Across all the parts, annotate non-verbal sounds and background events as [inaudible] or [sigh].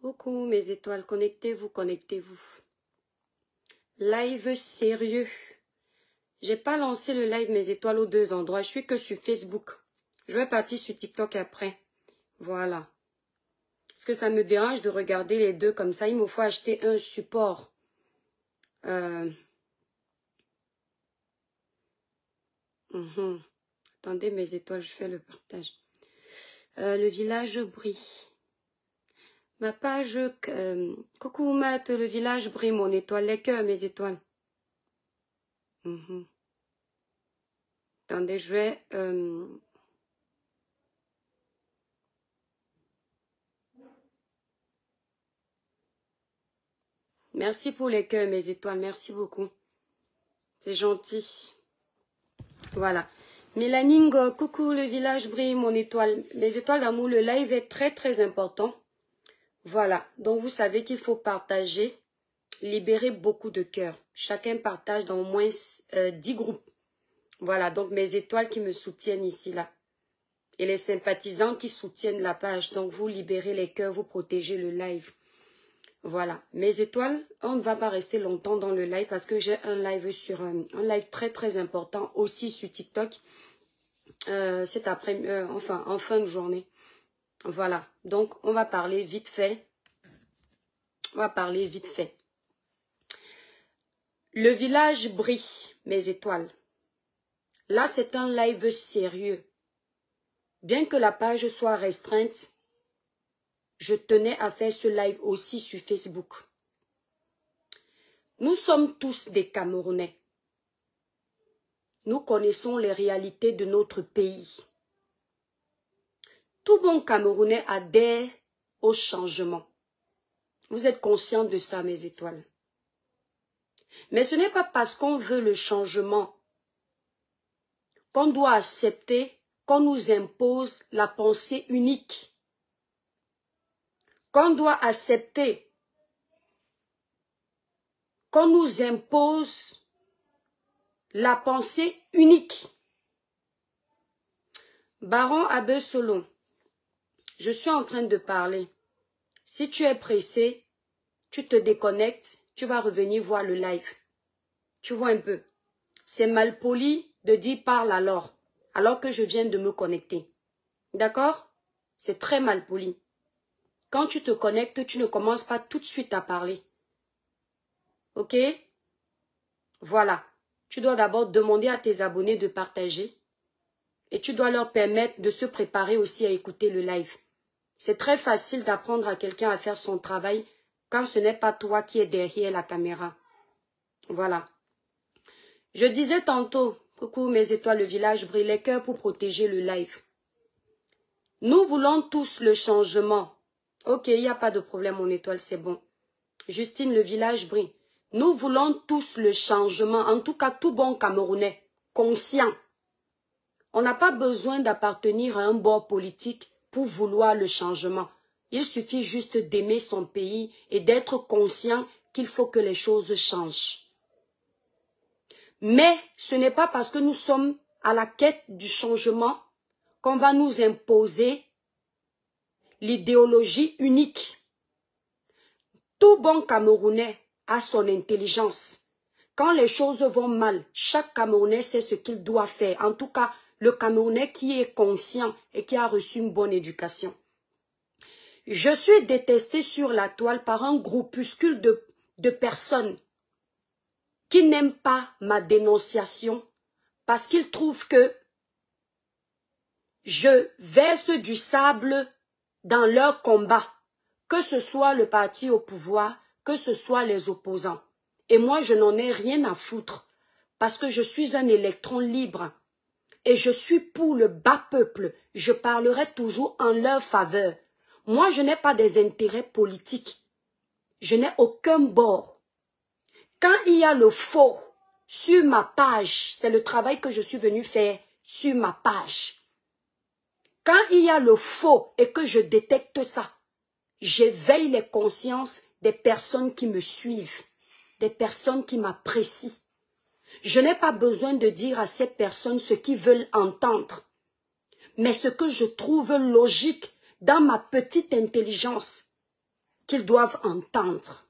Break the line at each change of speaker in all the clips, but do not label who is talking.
Coucou mes étoiles, connectez-vous, connectez-vous. Live sérieux. J'ai pas lancé le live mes étoiles aux deux endroits. Je suis que sur Facebook. Je vais partir sur TikTok après. Voilà. Parce que ça me dérange de regarder les deux comme ça. Il me faut acheter un support. Euh. Mhm. Attendez mes étoiles, je fais le partage. Euh, le village brille. Ma page euh, Coucou Matt, le village brille mon étoile, les cœurs, mes étoiles. Mhm. Attendez, je vais. Euh, merci pour les cœurs, mes étoiles. Merci beaucoup. C'est gentil. Voilà. Mélanie, coucou, le village brille, mon étoile. Mes étoiles d'amour, le live est très, très important. Voilà, donc vous savez qu'il faut partager, libérer beaucoup de cœurs. Chacun partage dans au moins euh, dix 10 groupes. Voilà, donc mes étoiles qui me soutiennent ici, là. Et les sympathisants qui soutiennent la page. Donc vous libérez les cœurs, vous protégez le live. Voilà, mes étoiles, on ne va pas rester longtemps dans le live parce que j'ai un live sur un, euh, un, live très très important aussi sur TikTok. Euh, cet après euh, enfin en fin de journée. Voilà, donc on va parler vite fait. On va parler vite fait. Le village brille, mes étoiles. Là, c'est un live sérieux. Bien que la page soit restreinte, je tenais à faire ce live aussi sur Facebook. Nous sommes tous des Camerounais. Nous connaissons les réalités de notre pays. Tout bon Camerounais adhère au changement. Vous êtes conscient de ça, mes étoiles. Mais ce n'est pas parce qu'on veut le changement qu'on doit accepter qu'on nous impose la pensée unique, qu'on doit accepter qu'on nous impose la pensée unique. Baron Abbé Solon, je suis en train de parler. Si tu es pressé, tu te déconnectes, tu vas revenir voir le live. Tu vois un peu. C'est mal poli de dire parle alors, alors que je viens de me connecter. D'accord C'est très mal poli. Quand tu te connectes, tu ne commences pas tout de suite à parler. Ok Voilà. Tu dois d'abord demander à tes abonnés de partager et tu dois leur permettre de se préparer aussi à écouter le live. C'est très facile d'apprendre à quelqu'un à faire son travail quand ce n'est pas toi qui es derrière la caméra. Voilà. Je disais tantôt, coucou mes étoiles, le village brille les cœurs pour protéger le live. Nous voulons tous le changement. Ok, il n'y a pas de problème, mon étoile, c'est bon. Justine, le village brille. Nous voulons tous le changement, en tout cas tout bon Camerounais, conscient. On n'a pas besoin d'appartenir à un bord politique pour vouloir le changement. Il suffit juste d'aimer son pays et d'être conscient qu'il faut que les choses changent. Mais ce n'est pas parce que nous sommes à la quête du changement qu'on va nous imposer l'idéologie unique. Tout bon Camerounais a son intelligence. Quand les choses vont mal, chaque Camerounais sait ce qu'il doit faire. En tout cas, le Camerounais qui est conscient et qui a reçu une bonne éducation. Je suis détesté sur la toile par un groupuscule de, de personnes qui n'aiment pas ma dénonciation parce qu'ils trouvent que je verse du sable dans leur combat, que ce soit le parti au pouvoir, que ce soit les opposants. Et moi, je n'en ai rien à foutre parce que je suis un électron libre et je suis pour le bas peuple, je parlerai toujours en leur faveur. Moi, je n'ai pas des intérêts politiques. Je n'ai aucun bord. Quand il y a le faux sur ma page, c'est le travail que je suis venu faire sur ma page. Quand il y a le faux et que je détecte ça, j'éveille les consciences des personnes qui me suivent, des personnes qui m'apprécient. Je n'ai pas besoin de dire à ces personnes ce qu'ils veulent entendre, mais ce que je trouve logique dans ma petite intelligence qu'ils doivent entendre.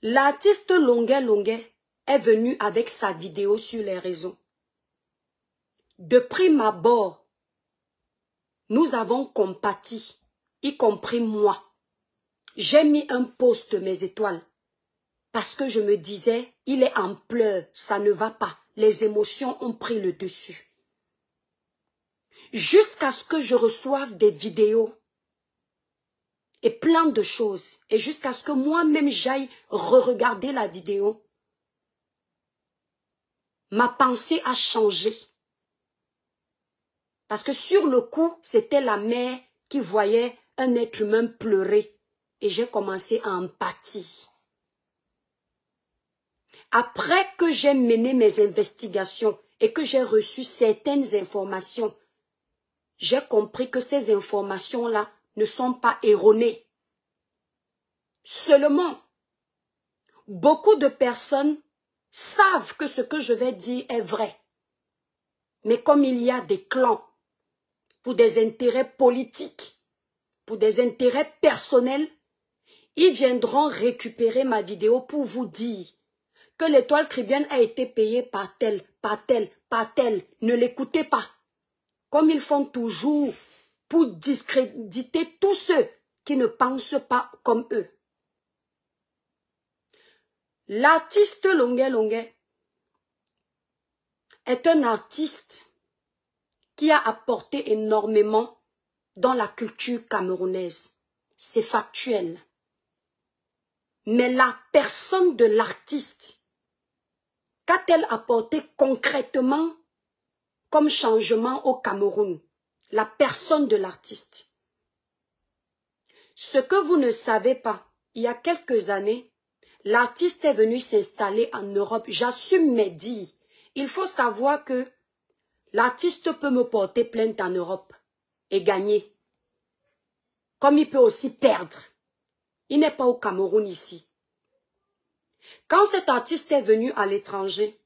L'artiste Longuet Longuet est venu avec sa vidéo sur les réseaux. De prime abord, nous avons compati, y compris moi. J'ai mis un poste mes étoiles parce que je me disais, il est en pleurs, ça ne va pas. Les émotions ont pris le dessus. Jusqu'à ce que je reçoive des vidéos et plein de choses. Et jusqu'à ce que moi-même j'aille re-regarder la vidéo. Ma pensée a changé. Parce que sur le coup, c'était la mère qui voyait un être humain pleurer. Et j'ai commencé à empathie. Après que j'ai mené mes investigations et que j'ai reçu certaines informations, j'ai compris que ces informations-là ne sont pas erronées. Seulement, beaucoup de personnes savent que ce que je vais dire est vrai. Mais comme il y a des clans, pour des intérêts politiques, pour des intérêts personnels, ils viendront récupérer ma vidéo pour vous dire que l'étoile cribienne a été payée par tel, par tel, par tel. Ne l'écoutez pas. Comme ils font toujours pour discréditer tous ceux qui ne pensent pas comme eux. L'artiste Longué Longué est un artiste qui a apporté énormément dans la culture camerounaise. C'est factuel. Mais la personne de l'artiste Qu'a-t-elle apporté concrètement comme changement au Cameroun La personne de l'artiste. Ce que vous ne savez pas, il y a quelques années, l'artiste est venu s'installer en Europe. J'assume mes dits. Il faut savoir que l'artiste peut me porter plainte en Europe et gagner, comme il peut aussi perdre. Il n'est pas au Cameroun ici. Quand cet artiste est venu à l'étranger,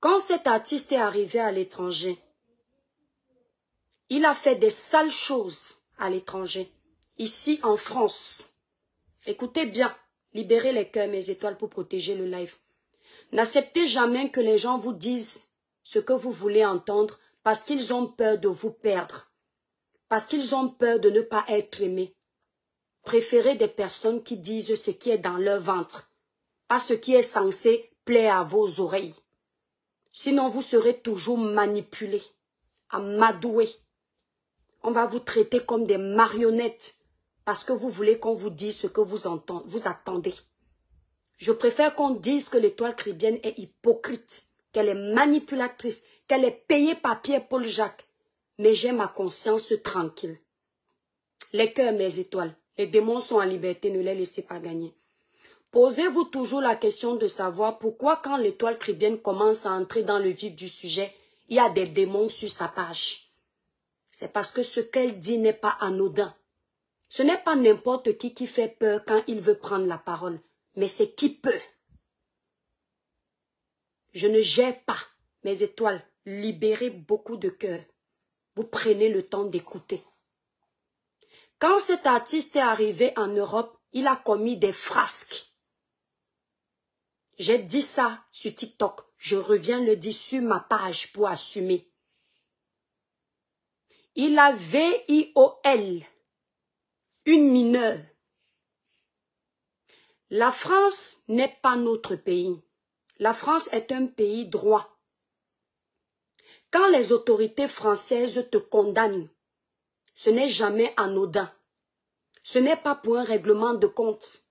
quand cet artiste est arrivé à l'étranger, il a fait des sales choses à l'étranger, ici en France. Écoutez bien, libérez les cœurs, mes étoiles, pour protéger le live. N'acceptez jamais que les gens vous disent ce que vous voulez entendre parce qu'ils ont peur de vous perdre, parce qu'ils ont peur de ne pas être aimés. Préférez des personnes qui disent ce qui est dans leur ventre, pas ce qui est censé plaire à vos oreilles. Sinon, vous serez toujours manipulés, amadoués. On va vous traiter comme des marionnettes parce que vous voulez qu'on vous dise ce que vous, vous attendez. Je préfère qu'on dise que l'étoile cribienne est hypocrite, qu'elle est manipulatrice, qu'elle est payée par Pierre-Paul Jacques. Mais j'ai ma conscience tranquille. Les cœurs, mes étoiles, les démons sont en liberté, ne les laissez pas gagner. Posez-vous toujours la question de savoir pourquoi quand l'étoile cribienne commence à entrer dans le vif du sujet, il y a des démons sur sa page. C'est parce que ce qu'elle dit n'est pas anodin. Ce n'est pas n'importe qui qui fait peur quand il veut prendre la parole, mais c'est qui peut. Je ne gère pas mes étoiles libérez beaucoup de cœur. Vous prenez le temps d'écouter. Quand cet artiste est arrivé en Europe, il a commis des frasques. J'ai dit ça sur TikTok. Je reviens le dire sur ma page pour assumer. Il a V-I-O-L. une mineure. La France n'est pas notre pays. La France est un pays droit. Quand les autorités françaises te condamnent, ce n'est jamais anodin. Ce n'est pas pour un règlement de compte.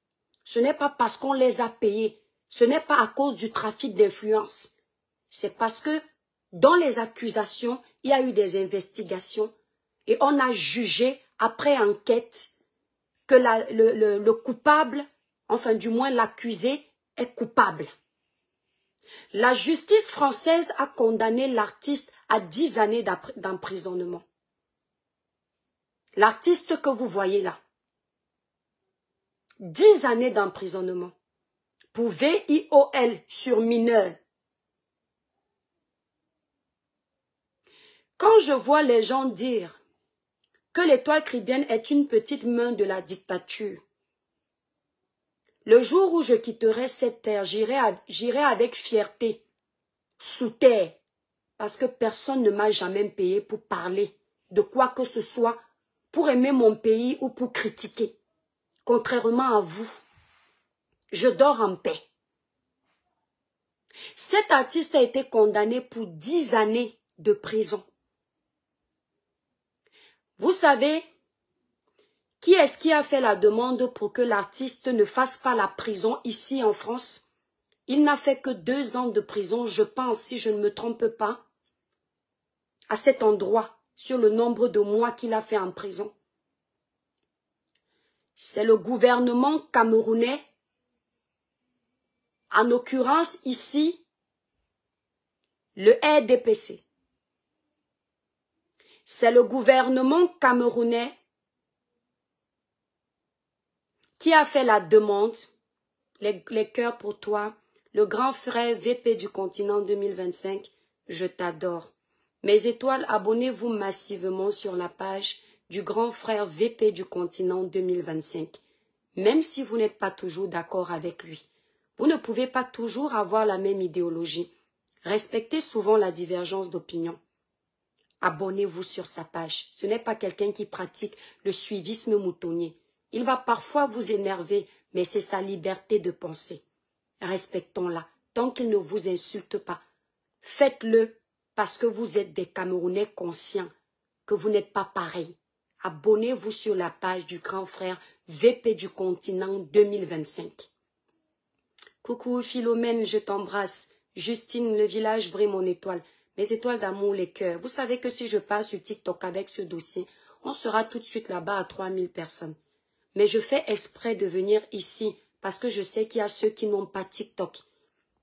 Ce n'est pas parce qu'on les a payés. Ce n'est pas à cause du trafic d'influence. C'est parce que dans les accusations, il y a eu des investigations et on a jugé après enquête que le coupable, enfin du moins l'accusé, est coupable. La justice française a condamné l'artiste à 10 années d'emprisonnement. L'artiste que vous voyez là. 10 années d'emprisonnement pour VIOL sur mineur. Quand je vois les gens dire que l'étoile cribienne est une petite main de la dictature, le jour où je quitterai cette terre, j'irai avec fierté, sous terre, parce que personne ne m'a jamais payé pour parler de quoi que ce soit, pour aimer mon pays ou pour critiquer. Contrairement à vous, je dors en paix. Cet artiste a été condamné pour dix années de prison. Vous savez, qui est-ce qui a fait la demande pour que l'artiste ne fasse pas la prison ici en France Il n'a fait que deux ans de prison, je pense, si je ne me trompe pas, à cet endroit, sur le nombre de mois qu'il a fait en prison. C'est le gouvernement camerounais, en l'occurrence ici, le RDPC. C'est le gouvernement camerounais qui a fait la demande les, cœurs pour toi, le grand frère VP du continent 2025, je t'adore. Mes étoiles, abonnez-vous massivement sur la page du grand frère VP du continent 2025, même si vous n'êtes pas toujours d'accord avec lui. Vous ne pouvez pas toujours avoir la même idéologie. Respectez souvent la divergence d'opinion. Abonnez-vous sur sa page. Ce n'est pas quelqu'un qui pratique le suivisme moutonnier. Il va parfois vous énerver, mais c'est sa liberté de penser. Respectons-la, tant qu'il ne vous insulte pas. Faites-le parce que vous êtes des Camerounais conscients, que vous n'êtes pas pareils. Abonnez-vous sur la page du grand frère VP du continent 2025. Coucou Philomène, je t'embrasse. Justine, le village brille mon étoile. Mes étoiles d'amour, les cœurs. Vous savez que si je passe sur TikTok avec ce dossier, on sera tout de suite là-bas à 3000 personnes. Mais je fais exprès de venir ici parce que je sais qu'il y a ceux qui n'ont pas TikTok.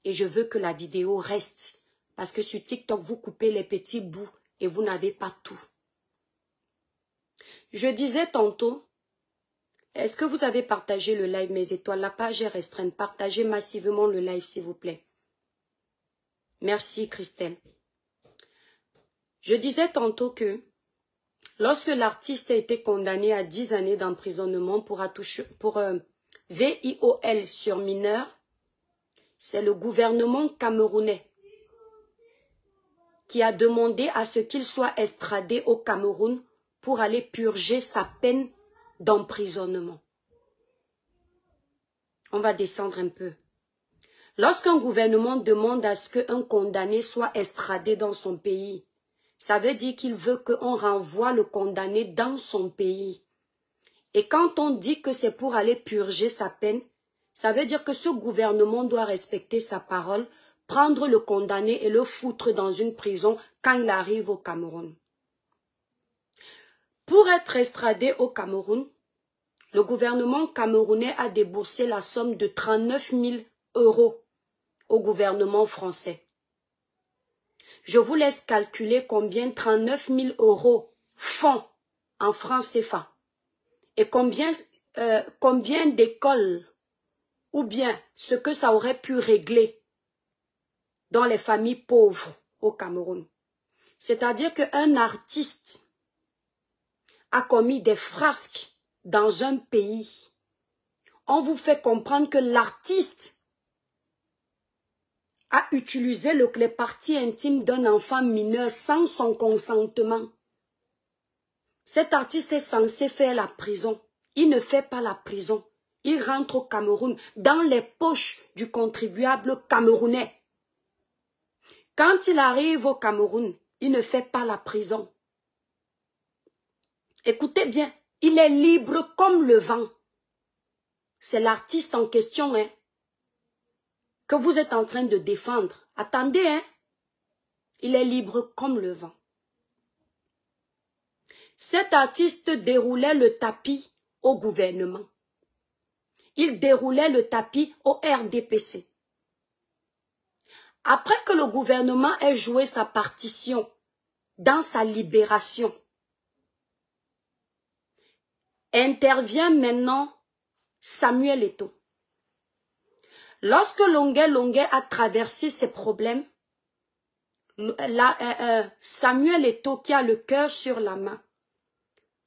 Et je veux que la vidéo reste. Parce que sur TikTok, vous coupez les petits bouts et vous n'avez pas tout. Je disais tantôt, est-ce que vous avez partagé le live, mes étoiles La page est restreinte. Partagez massivement le live, s'il vous plaît. Merci, Christelle. Je disais tantôt que Lorsque l'artiste a été condamné à 10 années d'emprisonnement pour, pour euh, VIOL sur mineur, c'est le gouvernement camerounais qui a demandé à ce qu'il soit estradé au Cameroun pour aller purger sa peine d'emprisonnement. On va descendre un peu. Lorsqu'un gouvernement demande à ce qu'un condamné soit estradé dans son pays, ça veut dire qu'il veut qu'on renvoie le condamné dans son pays. Et quand on dit que c'est pour aller purger sa peine, ça veut dire que ce gouvernement doit respecter sa parole, prendre le condamné et le foutre dans une prison quand il arrive au Cameroun. Pour être extradé au Cameroun, le gouvernement camerounais a déboursé la somme de 39 000 euros au gouvernement français. Je vous laisse calculer combien 39 000 euros font en France, CFA et combien, euh, combien d'écoles ou bien ce que ça aurait pu régler dans les familles pauvres au Cameroun. C'est-à-dire qu'un artiste a commis des frasques dans un pays. On vous fait comprendre que l'artiste à utiliser le, les parties intimes d'un enfant mineur sans son consentement. Cet artiste est censé faire la prison. Il ne fait pas la prison. Il rentre au Cameroun dans les poches du contribuable camerounais. Quand il arrive au Cameroun, il ne fait pas la prison. Écoutez bien, il est libre comme le vent. C'est l'artiste en question, hein, que vous êtes en train de défendre, attendez, hein, il est libre comme le vent. Cet artiste déroulait le tapis au gouvernement. Il déroulait le tapis au RDPC. Après que le gouvernement ait joué sa partition dans sa libération, intervient maintenant Samuel Eto. Lorsque Longuet Longuet a traversé ses problèmes, euh, euh, Samuel Eto, qui a le cœur sur la main,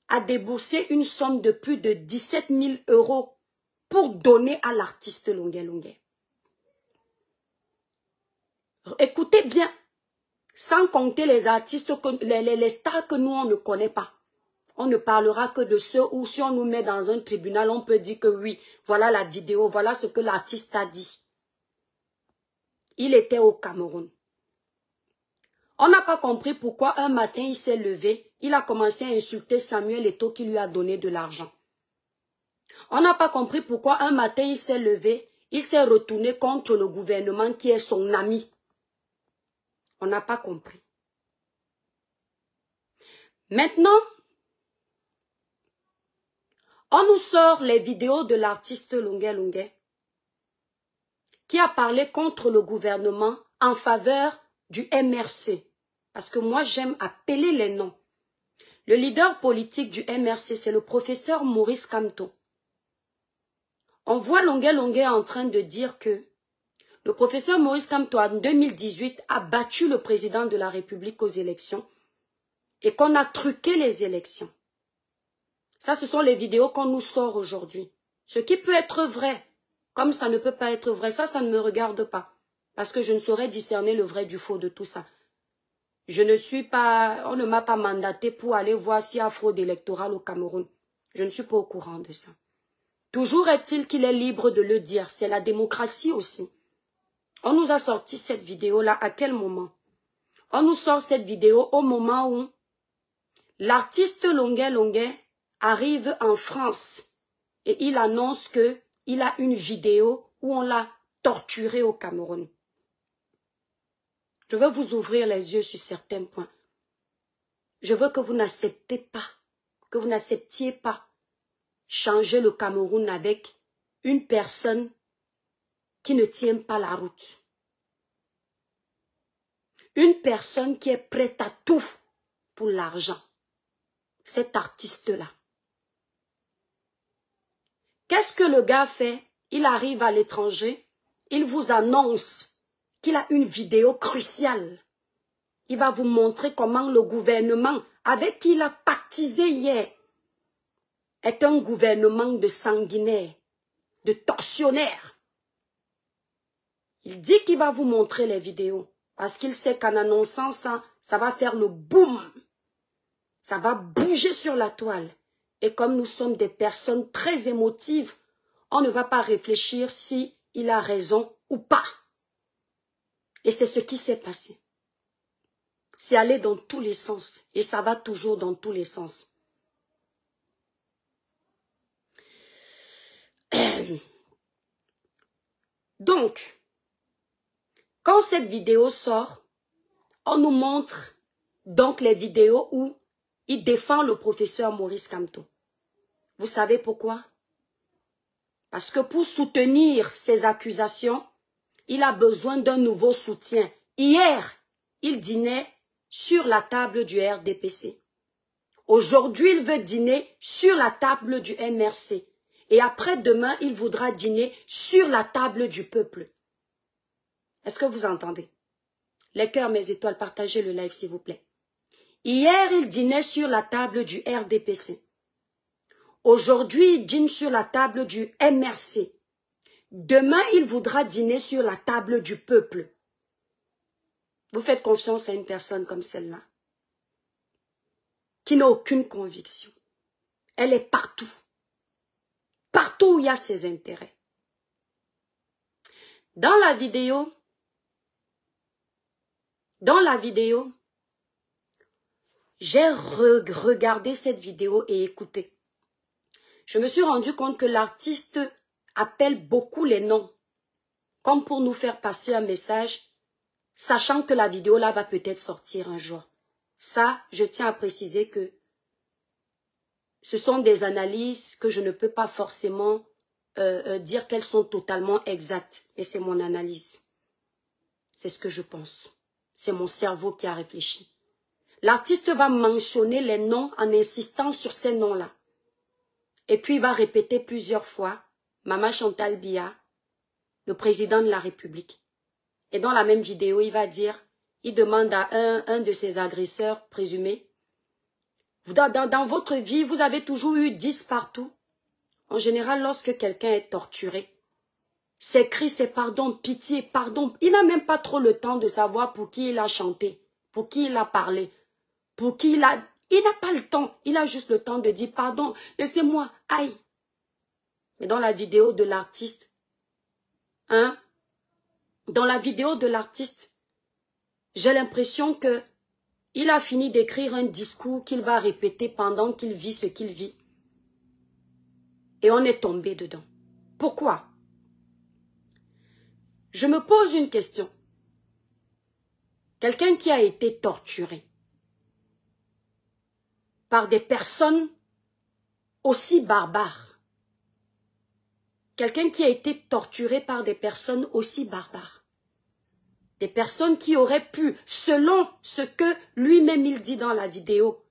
a déboursé une somme de plus de 17 000 euros pour donner à l'artiste Longuet Longuet. Écoutez bien, sans compter les artistes, les, les stars que nous, on ne connaît pas on ne parlera que de ceux où, si on nous met dans un tribunal, on peut dire que oui, voilà la vidéo, voilà ce que l'artiste a dit. Il était au Cameroun. On n'a pas compris pourquoi un matin, il s'est levé, il a commencé à insulter Samuel Eto qui lui a donné de l'argent. On n'a pas compris pourquoi un matin, il s'est levé, il s'est retourné contre le gouvernement qui est son ami. On n'a pas compris. Maintenant, on nous sort les vidéos de l'artiste Longue Longue qui a parlé contre le gouvernement en faveur du MRC. Parce que moi, j'aime appeler les noms. Le leader politique du MRC, c'est le professeur Maurice Camto. On voit Longue Longue en train de dire que le professeur Maurice Camto, en 2018, a battu le président de la République aux élections et qu'on a truqué les élections. Ça, ce sont les vidéos qu'on nous sort aujourd'hui. Ce qui peut être vrai, comme ça ne peut pas être vrai, ça, ça ne me regarde pas. Parce que je ne saurais discerner le vrai du faux de tout ça. Je ne suis pas, on ne m'a pas mandaté pour aller voir s'il y a fraude électorale au Cameroun. Je ne suis pas au courant de ça. Toujours est-il qu'il est libre de le dire. C'est la démocratie aussi. On nous a sorti cette vidéo-là à quel moment On nous sort cette vidéo au moment où l'artiste Longuet Longuet arrive en France et il annonce que il a une vidéo où on l'a torturé au Cameroun. Je veux vous ouvrir les yeux sur certains points. Je veux que vous n'acceptez pas, que vous n'acceptiez pas changer le Cameroun avec une personne qui ne tient pas la route. Une personne qui est prête à tout pour l'argent. Cet artiste-là. Qu'est-ce que le gars fait Il arrive à l'étranger, il vous annonce qu'il a une vidéo cruciale. Il va vous montrer comment le gouvernement avec qui il a pactisé hier est un gouvernement de sanguinaires, de tortionnaires. Il dit qu'il va vous montrer les vidéos parce qu'il sait qu'en annonçant ça, ça va faire le boom. Ça va bouger sur la toile. Et comme nous sommes des personnes très émotives, on ne va pas réfléchir si a raison ou pas. Et c'est ce qui s'est passé. C'est aller dans tous les sens. Et ça va toujours dans tous les sens. [clears throat] Donc, quand cette vidéo sort, on nous montre donc les vidéos où il défend le professeur Maurice Camteau. Vous savez pourquoi Parce que pour soutenir ces accusations, il a besoin d'un nouveau soutien. Hier, il dînait sur la table du RDPC. Aujourd'hui, il veut dîner sur la table du MRC. Et après-demain, il voudra dîner sur la table du peuple. Est-ce que vous entendez Les cœurs, mes étoiles, partagez le live, s'il vous plaît. Hier, il dînait sur la table du RDPC. Aujourd'hui, il dîne sur la table du MRC. Demain, il voudra dîner sur la table du peuple. Vous faites confiance à une personne comme celle-là, qui n'a aucune conviction. Elle est partout. Partout où il y a ses intérêts. Dans la vidéo, dans la vidéo, j'ai regardé cette vidéo et écouté je me suis rendu compte que l'artiste appelle beaucoup les noms, comme pour nous faire passer un message, sachant que la vidéo là va peut-être sortir un jour. Ça, je tiens à préciser que ce sont des analyses que je ne peux pas forcément euh, euh, dire qu'elles sont totalement exactes. Et c'est mon analyse. C'est ce que je pense. C'est mon cerveau qui a réfléchi. L'artiste va mentionner les noms en insistant sur ces noms-là. Et puis il va répéter plusieurs fois Mama Chantal Bia, le président de la République. Et dans la même vidéo, il va dire, il demande à un, un de ses agresseurs présumés, dans, dans, votre vie, vous avez toujours eu dix partout. En général, lorsque quelqu'un est torturé, ses cris, c'est pardon, pitié, pardon, il n'a même pas trop le temps de savoir pour qui il a chanté, pour qui il a parlé, pour qui il a il n'a pas le temps. Il a juste le temps de dire pardon, laissez-moi, aïe. Mais dans la vidéo de l'artiste, hein, dans la vidéo de l'artiste, j'ai l'impression que il a fini d'écrire un discours qu'il va répéter pendant qu'il vit ce qu'il vit. Et on est tombé dedans. Pourquoi Je me pose une question. Quelqu'un qui a été torturé, par des personnes aussi barbares. Quelqu'un qui a été torturé par des personnes aussi barbares. Des personnes qui auraient pu, selon ce que lui-même il dit dans la vidéo,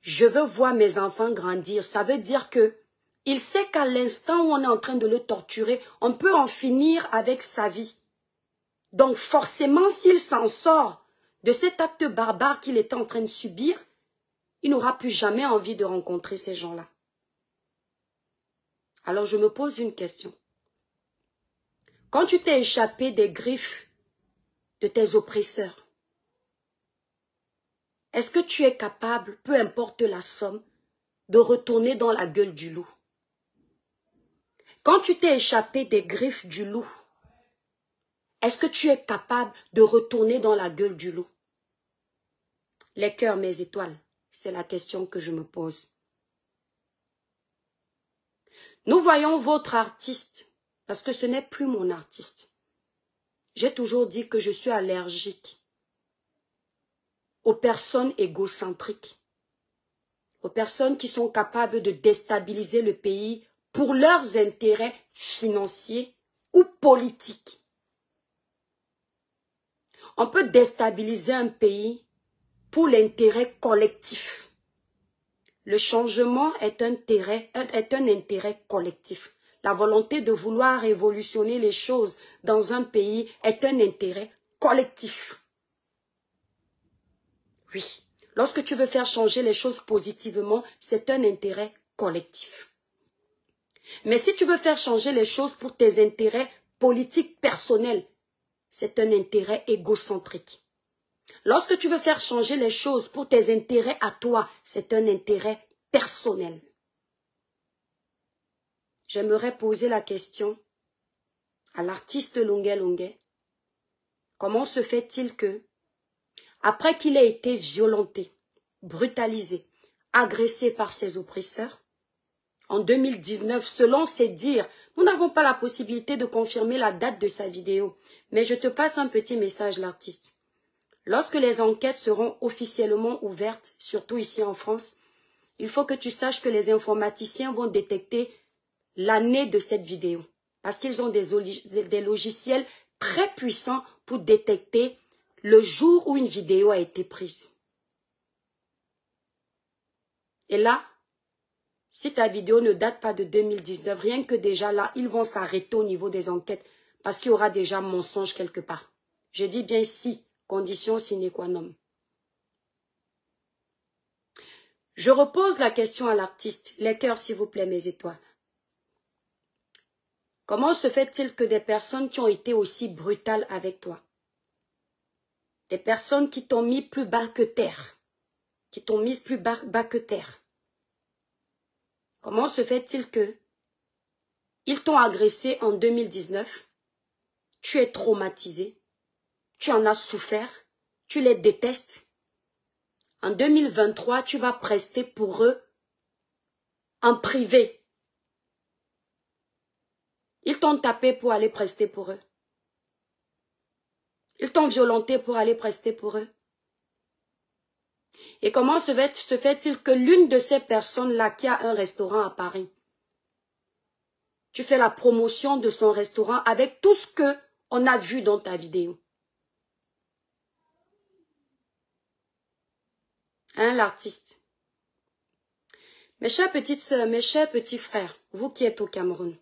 je veux voir mes enfants grandir. Ça veut dire que il sait qu'à l'instant où on est en train de le torturer, on peut en finir avec sa vie. Donc forcément, s'il s'en sort de cet acte barbare qu'il est en train de subir, il n'aura plus jamais envie de rencontrer ces gens-là. Alors je me pose une question. Quand tu t'es échappé des griffes de tes oppresseurs, est-ce que tu es capable, peu importe la somme, de retourner dans la gueule du loup Quand tu t'es échappé des griffes du loup, est-ce que tu es capable de retourner dans la gueule du loup Les cœurs, mes étoiles, c'est la question que je me pose. Nous voyons votre artiste, parce que ce n'est plus mon artiste. J'ai toujours dit que je suis allergique aux personnes égocentriques, aux personnes qui sont capables de déstabiliser le pays pour leurs intérêts financiers ou politiques. On peut déstabiliser un pays pour l'intérêt collectif. Le changement est un, intérêt, est un intérêt collectif. La volonté de vouloir révolutionner les choses dans un pays est un intérêt collectif. Oui, lorsque tu veux faire changer les choses positivement, c'est un intérêt collectif. Mais si tu veux faire changer les choses pour tes intérêts politiques personnels, c'est un intérêt égocentrique. Lorsque tu veux faire changer les choses pour tes intérêts à toi, c'est un intérêt personnel. J'aimerais poser la question à l'artiste Longuet Longuet. Comment se fait-il que, après qu'il ait été violenté, brutalisé, agressé par ses oppresseurs, en 2019, selon ses dires, nous n'avons pas la possibilité de confirmer la date de sa vidéo, mais je te passe un petit message, l'artiste. Lorsque les enquêtes seront officiellement ouvertes, surtout ici en France, il faut que tu saches que les informaticiens vont détecter l'année de cette vidéo. Parce qu'ils ont des, logiciels très puissants pour détecter le jour où une vidéo a été prise. Et là, si ta vidéo ne date pas de 2019, rien que déjà là, ils vont s'arrêter au niveau des enquêtes parce qu'il y aura déjà mensonge quelque part. Je dis bien si condition sine qua non. Je repose la question à l'artiste. Les cœurs, s'il vous plaît, mes étoiles. Comment se fait-il que des personnes qui ont été aussi brutales avec toi, des personnes qui t'ont mis plus bas que terre, qui t'ont mis plus bas, que terre, comment se fait-il que ils t'ont agressé en 2019, tu es traumatisé, tu en as souffert, tu les détestes. En 2023, tu vas prester pour eux en privé. Ils t'ont tapé pour aller prester pour eux. Ils t'ont violenté pour aller prester pour eux. Et comment se fait-il que l'une de ces personnes-là qui a un restaurant à Paris, tu fais la promotion de son restaurant avec tout ce que on a vu dans ta vidéo. Hein, l'artiste Mes chers petites mes chers petits frères, vous qui êtes au Cameroun,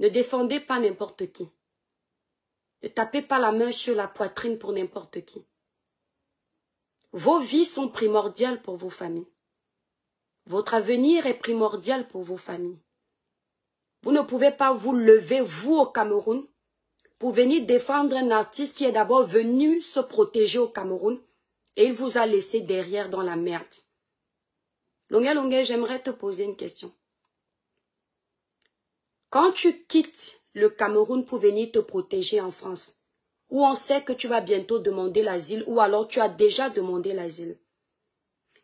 ne défendez pas n'importe qui. Ne tapez pas la main sur la poitrine pour n'importe qui. Vos vies sont primordiales pour vos familles. Votre avenir est primordial pour vos familles. Vous ne pouvez pas vous lever, vous, au Cameroun, pour venir défendre un artiste qui est d'abord venu se protéger au Cameroun, et il vous a laissé derrière dans la merde. Longue, longue. j'aimerais te poser une question. Quand tu quittes le Cameroun pour venir te protéger en France, où on sait que tu vas bientôt demander l'asile ou alors tu as déjà demandé l'asile,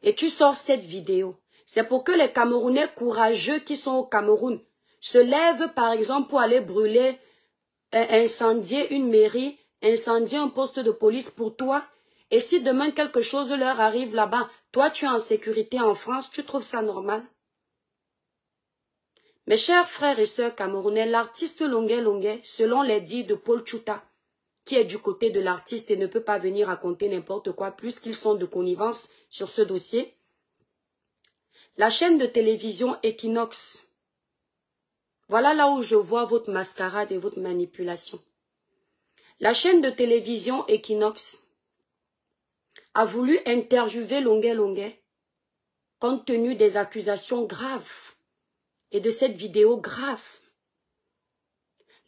et tu sors cette vidéo, c'est pour que les Camerounais courageux qui sont au Cameroun se lèvent par exemple pour aller brûler, incendier une mairie, incendier un poste de police pour toi et si demain quelque chose leur arrive là-bas, toi tu es en sécurité en France, tu trouves ça normal Mes chers frères et sœurs camerounais, l'artiste Longuet Longuet, selon les dits de Paul Chuta, qui est du côté de l'artiste et ne peut pas venir raconter n'importe quoi, puisqu'ils sont de connivence sur ce dossier, la chaîne de télévision Equinox, voilà là où je vois votre mascarade et votre manipulation. La chaîne de télévision Equinox, a voulu interviewer Longuet Longuet compte tenu des accusations graves et de cette vidéo grave.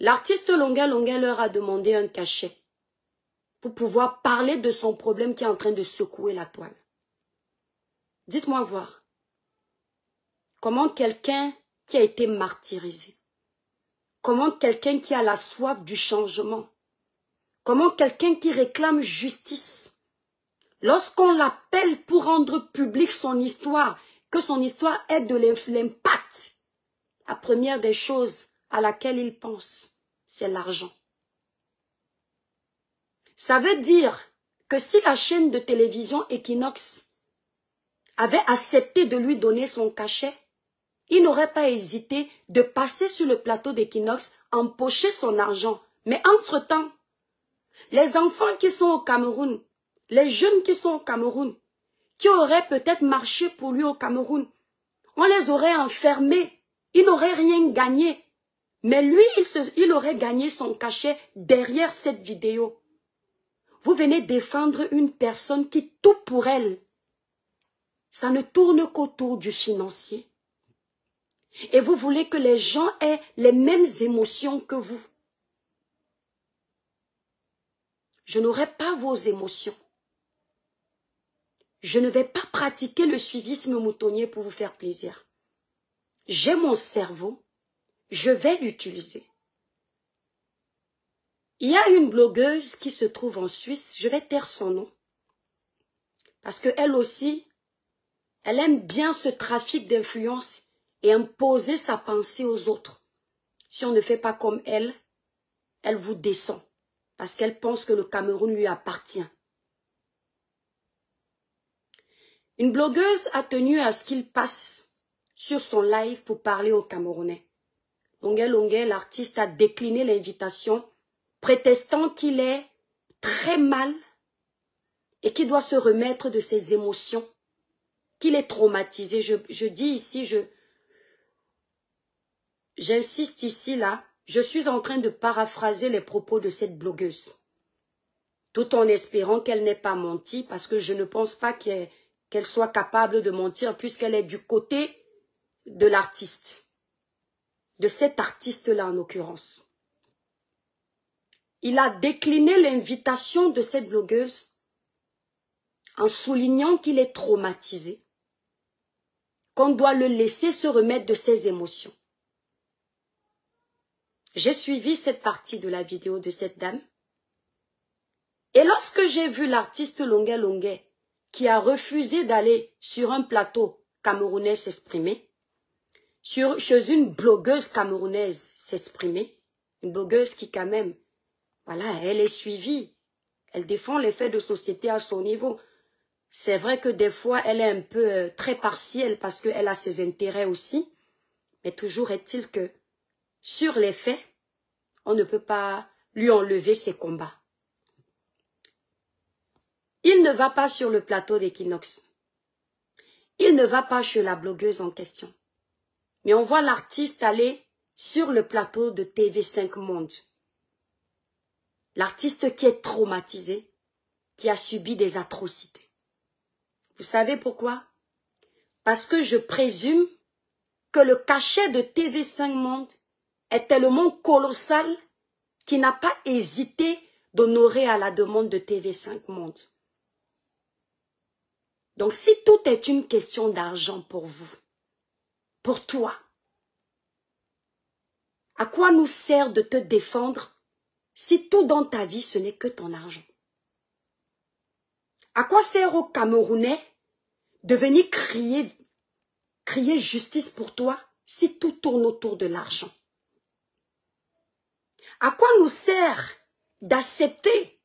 L'artiste Longuet Longuet leur a demandé un cachet pour pouvoir parler de son problème qui est en train de secouer la toile. Dites-moi voir comment quelqu'un qui a été martyrisé, comment quelqu'un qui a la soif du changement, comment quelqu'un qui réclame justice, Lorsqu'on l'appelle pour rendre publique son histoire, que son histoire ait de l'impact, la première des choses à laquelle il pense, c'est l'argent. Ça veut dire que si la chaîne de télévision Equinox avait accepté de lui donner son cachet, il n'aurait pas hésité de passer sur le plateau d'Equinox, empocher son argent. Mais entre-temps, les enfants qui sont au Cameroun, les jeunes qui sont au Cameroun, qui auraient peut-être marché pour lui au Cameroun, on les aurait enfermés, ils n'auraient rien gagné. Mais lui, il, aurait gagné son cachet derrière cette vidéo. Vous venez défendre une personne qui tout pour elle. Ça ne tourne qu'autour du financier. Et vous voulez que les gens aient les mêmes émotions que vous. Je n'aurai pas vos émotions je ne vais pas pratiquer le suivisme moutonnier pour vous faire plaisir. J'ai mon cerveau, je vais l'utiliser. Il y a une blogueuse qui se trouve en Suisse, je vais taire son nom, parce qu'elle aussi, elle aime bien ce trafic d'influence et imposer sa pensée aux autres. Si on ne fait pas comme elle, elle vous descend, parce qu'elle pense que le Cameroun lui appartient. Une blogueuse a tenu à ce qu'il passe sur son live pour parler aux Camerounais. l'artiste, a décliné l'invitation, prétestant qu'il est très mal et qu'il doit se remettre de ses émotions, qu'il est traumatisé. Je, dis ici, je j'insiste ici, là, je suis en train de paraphraser les propos de cette blogueuse, tout en espérant qu'elle n'ait pas menti, parce que je ne pense pas qu'elle qu'elle soit capable de mentir puisqu'elle est du côté de l'artiste, de cet artiste-là en l'occurrence. Il a décliné l'invitation de cette blogueuse en soulignant qu'il est traumatisé, qu'on doit le laisser se remettre de ses émotions. J'ai suivi cette partie de la vidéo de cette dame et lorsque j'ai vu l'artiste Longuet Longuet qui a refusé d'aller sur un plateau camerounais s'exprimer, sur, chez une blogueuse camerounaise s'exprimer, une blogueuse qui quand même, voilà, elle est suivie, elle défend les faits de société à son niveau. C'est vrai que des fois, elle est un peu euh, très partielle parce qu'elle a ses intérêts aussi, mais toujours est-il que, sur les faits, on ne peut pas lui enlever ses combats. Il ne va pas sur le plateau d'Equinox. Il ne va pas chez la blogueuse en question. Mais on voit l'artiste aller sur le plateau de TV5 Monde. L'artiste qui est traumatisé, qui a subi des atrocités. Vous savez pourquoi Parce que je présume que le cachet de TV5 Monde est tellement colossal qu'il n'a pas hésité d'honorer à la demande de TV5 Monde. Donc si tout est une question d'argent pour vous, pour toi, à quoi nous sert de te défendre si tout dans ta vie ce n'est que ton argent À quoi sert aux Camerounais de venir crier, crier justice pour toi si tout tourne autour de l'argent À quoi nous sert d'accepter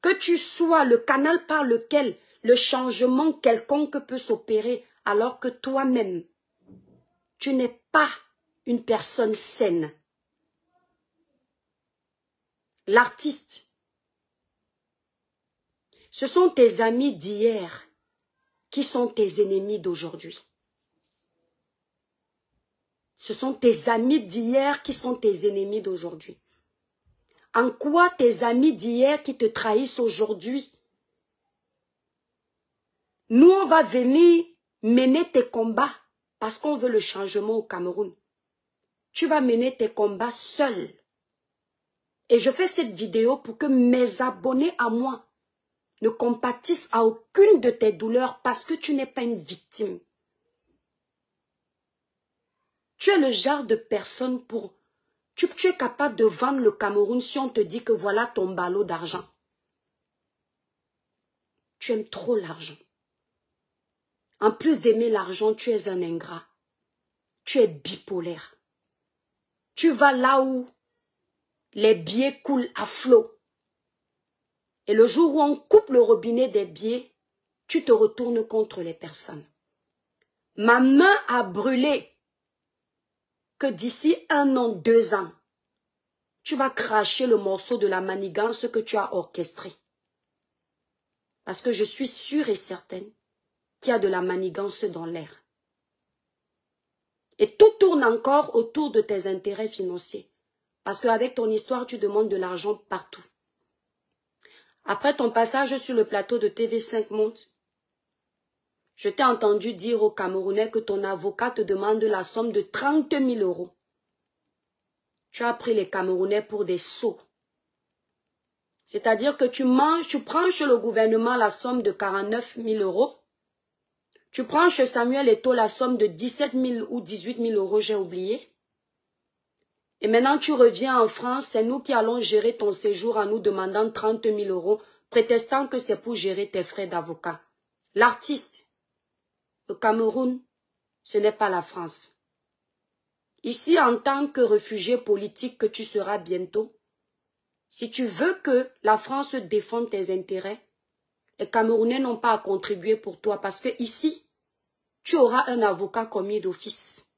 que tu sois le canal par lequel le changement quelconque peut s'opérer alors que toi-même, tu n'es pas une personne saine. L'artiste, ce sont tes amis d'hier qui sont tes ennemis d'aujourd'hui. Ce sont tes amis d'hier qui sont tes ennemis d'aujourd'hui. En quoi tes amis d'hier qui te trahissent aujourd'hui nous, on va venir mener tes combats parce qu'on veut le changement au Cameroun. Tu vas mener tes combats seul. Et je fais cette vidéo pour que mes abonnés à moi ne compatissent à aucune de tes douleurs parce que tu n'es pas une victime. Tu es le genre de personne pour... Tu, tu es capable de vendre le Cameroun si on te dit que voilà ton ballot d'argent. Tu aimes trop l'argent. En plus d'aimer l'argent, tu es un ingrat. Tu es bipolaire. Tu vas là où les biais coulent à flot. Et le jour où on coupe le robinet des billets, tu te retournes contre les personnes. Ma main a brûlé que d'ici un an, deux ans, tu vas cracher le morceau de la manigance que tu as orchestré. Parce que je suis sûre et certaine qu'il y a de la manigance dans l'air. Et tout tourne encore autour de tes intérêts financiers. Parce qu'avec ton histoire, tu demandes de l'argent partout. Après ton passage sur le plateau de TV5 Monde, je t'ai entendu dire aux Camerounais que ton avocat te demande la somme de 30 000 euros. Tu as pris les Camerounais pour des sots. C'est-à-dire que tu manges, tu prends chez le gouvernement la somme de 49 000 euros tu prends chez Samuel Eto la somme de 17 000 ou 18 000 euros, j'ai oublié. Et maintenant, tu reviens en France, c'est nous qui allons gérer ton séjour en nous demandant 30 000 euros, prétestant que c'est pour gérer tes frais d'avocat. L'artiste, le Cameroun, ce n'est pas la France. Ici, en tant que réfugié politique que tu seras bientôt, si tu veux que la France défende tes intérêts, les Camerounais n'ont pas à contribuer pour toi parce que ici, tu auras un avocat commis d'office.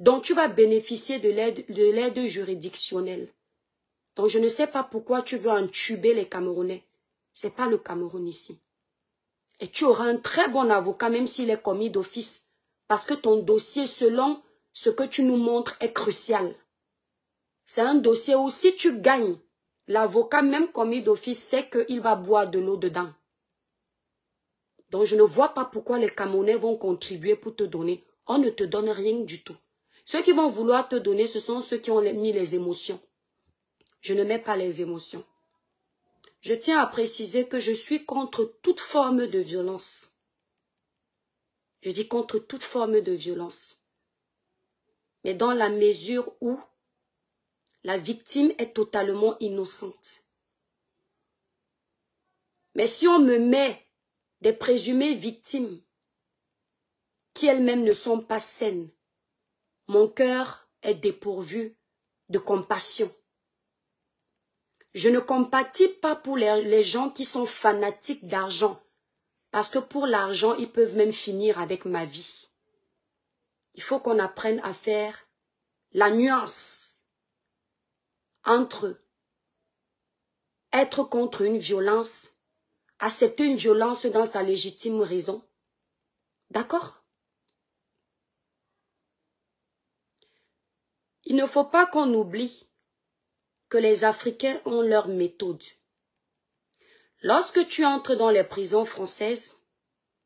dont tu vas bénéficier de l'aide juridictionnelle. Donc, je ne sais pas pourquoi tu veux entuber les Camerounais. Ce n'est pas le Cameroun ici. Et tu auras un très bon avocat, même s'il est commis d'office, parce que ton dossier, selon ce que tu nous montres, est crucial. C'est un dossier où si tu gagnes, l'avocat, même commis d'office, sait qu'il va boire de l'eau dedans. Donc, je ne vois pas pourquoi les Camonais vont contribuer pour te donner. On ne te donne rien du tout. Ceux qui vont vouloir te donner, ce sont ceux qui ont mis les émotions. Je ne mets pas les émotions. Je tiens à préciser que je suis contre toute forme de violence. Je dis contre toute forme de violence. Mais dans la mesure où la victime est totalement innocente. Mais si on me met des présumées victimes qui elles-mêmes ne sont pas saines. Mon cœur est dépourvu de compassion. Je ne compatis pas pour les, gens qui sont fanatiques d'argent, parce que pour l'argent, ils peuvent même finir avec ma vie. Il faut qu'on apprenne à faire la nuance entre être contre une violence accepter une violence dans sa légitime raison. D'accord Il ne faut pas qu'on oublie que les Africains ont leur méthode. Lorsque tu entres dans les prisons françaises,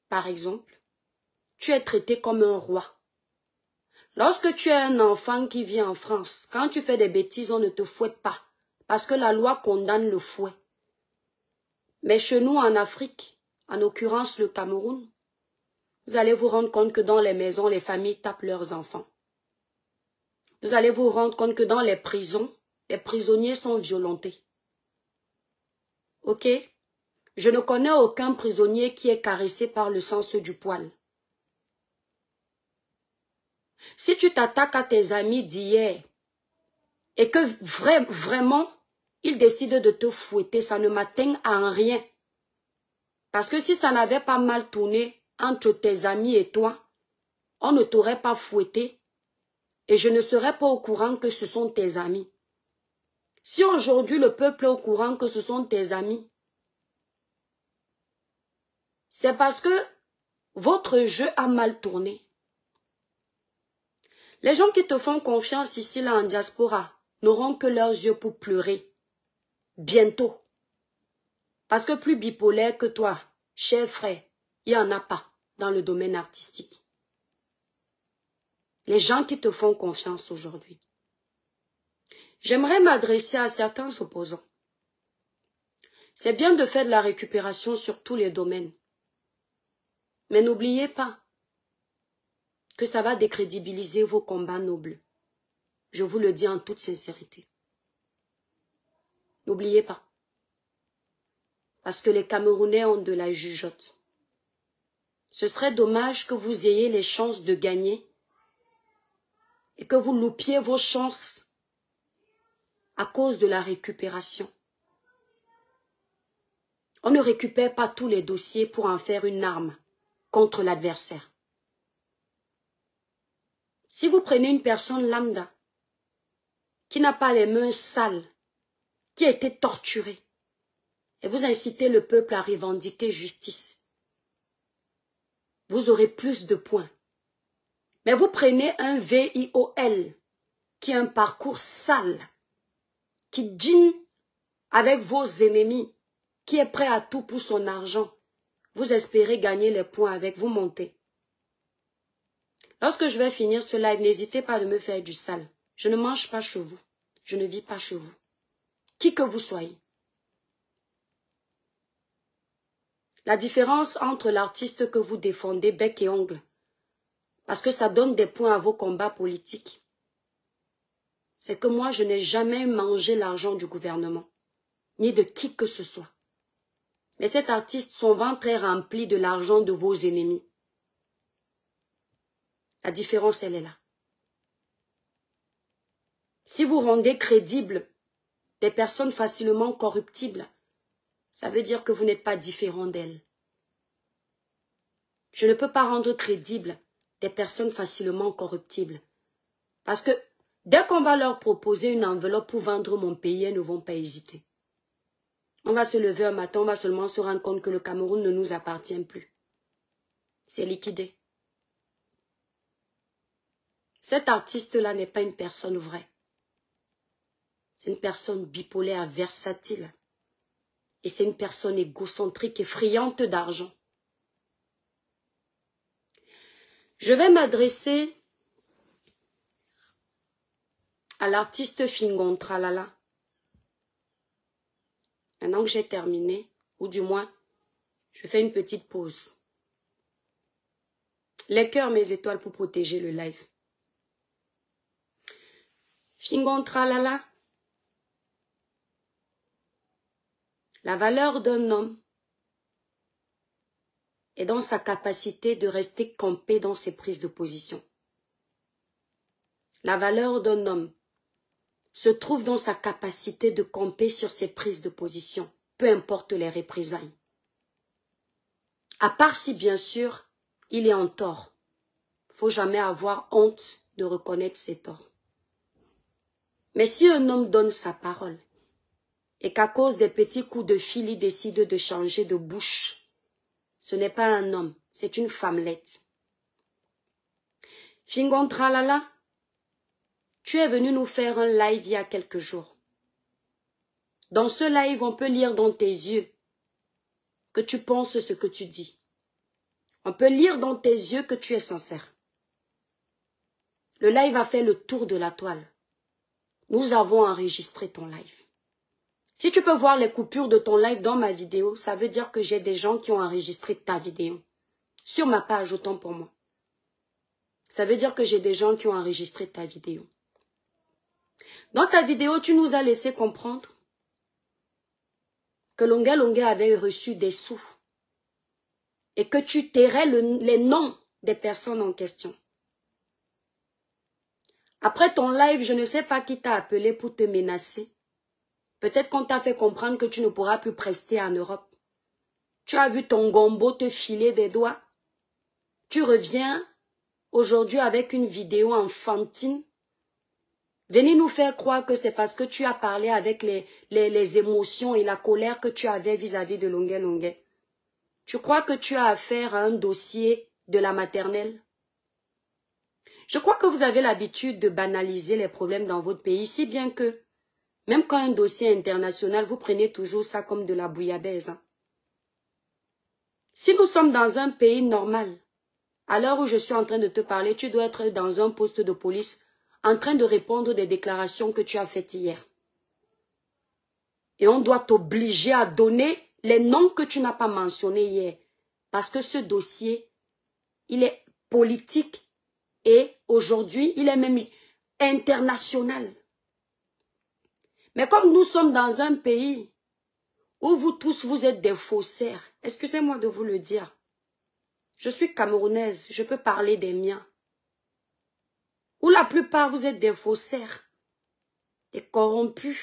par exemple, tu es traité comme un roi. Lorsque tu es un enfant qui vit en France, quand tu fais des bêtises, on ne te fouette pas, parce que la loi condamne le fouet. Mais chez nous, en Afrique, en l'occurrence le Cameroun, vous allez vous rendre compte que dans les maisons, les familles tapent leurs enfants. Vous allez vous rendre compte que dans les prisons, les prisonniers sont violentés. Ok Je ne connais aucun prisonnier qui est caressé par le sens du poil. Si tu t'attaques à tes amis d'hier et que vraiment il décide de te fouetter. Ça ne m'atteint à rien. Parce que si ça n'avait pas mal tourné entre tes amis et toi, on ne t'aurait pas fouetté et je ne serais pas au courant que ce sont tes amis. Si aujourd'hui le peuple est au courant que ce sont tes amis, c'est parce que votre jeu a mal tourné. Les gens qui te font confiance ici, là, en diaspora, n'auront que leurs yeux pour pleurer bientôt. Parce que plus bipolaire que toi, cher frère, il n'y en a pas dans le domaine artistique. Les gens qui te font confiance aujourd'hui. J'aimerais m'adresser à certains opposants. C'est bien de faire de la récupération sur tous les domaines. Mais n'oubliez pas que ça va décrédibiliser vos combats nobles. Je vous le dis en toute sincérité. N'oubliez pas. Parce que les Camerounais ont de la jugeote. Ce serait dommage que vous ayez les chances de gagner et que vous loupiez vos chances à cause de la récupération. On ne récupère pas tous les dossiers pour en faire une arme contre l'adversaire. Si vous prenez une personne lambda qui n'a pas les mains sales, qui a été torturé. Et vous incitez le peuple à revendiquer justice. Vous aurez plus de points. Mais vous prenez un VIOL, qui a un parcours sale, qui dîne avec vos ennemis, qui est prêt à tout pour son argent. Vous espérez gagner les points avec, vous montez. Lorsque je vais finir ce live, n'hésitez pas de me faire du sale. Je ne mange pas chez vous. Je ne vis pas chez vous qui que vous soyez. La différence entre l'artiste que vous défendez bec et ongle, parce que ça donne des points à vos combats politiques, c'est que moi, je n'ai jamais mangé l'argent du gouvernement, ni de qui que ce soit. Mais cet artiste, son ventre est rempli de l'argent de vos ennemis. La différence, elle est là. Si vous rendez crédible des personnes facilement corruptibles, ça veut dire que vous n'êtes pas différent d'elles. Je ne peux pas rendre crédible des personnes facilement corruptibles. Parce que dès qu'on va leur proposer une enveloppe pour vendre mon pays, elles ne vont pas hésiter. On va se lever un matin, on va seulement se rendre compte que le Cameroun ne nous appartient plus. C'est liquidé. Cet artiste-là n'est pas une personne vraie. C'est une personne bipolaire, versatile. Et c'est une personne égocentrique et friante d'argent. Je vais m'adresser à l'artiste Fingon Tralala. Maintenant que j'ai terminé, ou du moins, je fais une petite pause. Les cœurs, mes étoiles pour protéger le live. Fingon La valeur d'un homme est dans sa capacité de rester campé dans ses prises de position. La valeur d'un homme se trouve dans sa capacité de camper sur ses prises de position, peu importe les représailles. À part si, bien sûr, il est en tort. Faut jamais avoir honte de reconnaître ses torts. Mais si un homme donne sa parole, et qu'à cause des petits coups de fil, il décide de changer de bouche. Ce n'est pas un homme, c'est une femmelette. Fingon Tralala, tu es venu nous faire un live il y a quelques jours. Dans ce live, on peut lire dans tes yeux que tu penses ce que tu dis. On peut lire dans tes yeux que tu es sincère. Le live a fait le tour de la toile. Nous avons enregistré ton live. Si tu peux voir les coupures de ton live dans ma vidéo, ça veut dire que j'ai des gens qui ont enregistré ta vidéo. Sur ma page, autant pour moi. Ça veut dire que j'ai des gens qui ont enregistré ta vidéo. Dans ta vidéo, tu nous as laissé comprendre que Longa Longa avait reçu des sous et que tu tairais les noms des personnes en question. Après ton live, je ne sais pas qui t'a appelé pour te menacer. Peut-être qu'on t'a fait comprendre que tu ne pourras plus prester en Europe. Tu as vu ton gombo te filer des doigts. Tu reviens aujourd'hui avec une vidéo enfantine. Venez nous faire croire que c'est parce que tu as parlé avec les, les, émotions et la colère que tu avais vis-à-vis de Longuet Longuet. Tu crois que tu as affaire à un dossier de la maternelle Je crois que vous avez l'habitude de banaliser les problèmes dans votre pays, si bien que même quand un dossier international, vous prenez toujours ça comme de la bouillabaisse. Hein. Si nous sommes dans un pays normal, à l'heure où je suis en train de te parler, tu dois être dans un poste de police en train de répondre des déclarations que tu as faites hier. Et on doit t'obliger à donner les noms que tu n'as pas mentionnés hier. Parce que ce dossier, il est politique et aujourd'hui, il est même international. Mais comme nous sommes dans un pays où vous tous, vous êtes des faussaires, excusez-moi de vous le dire, je suis camerounaise, je peux parler des miens, où la plupart, vous êtes des faussaires, des corrompus.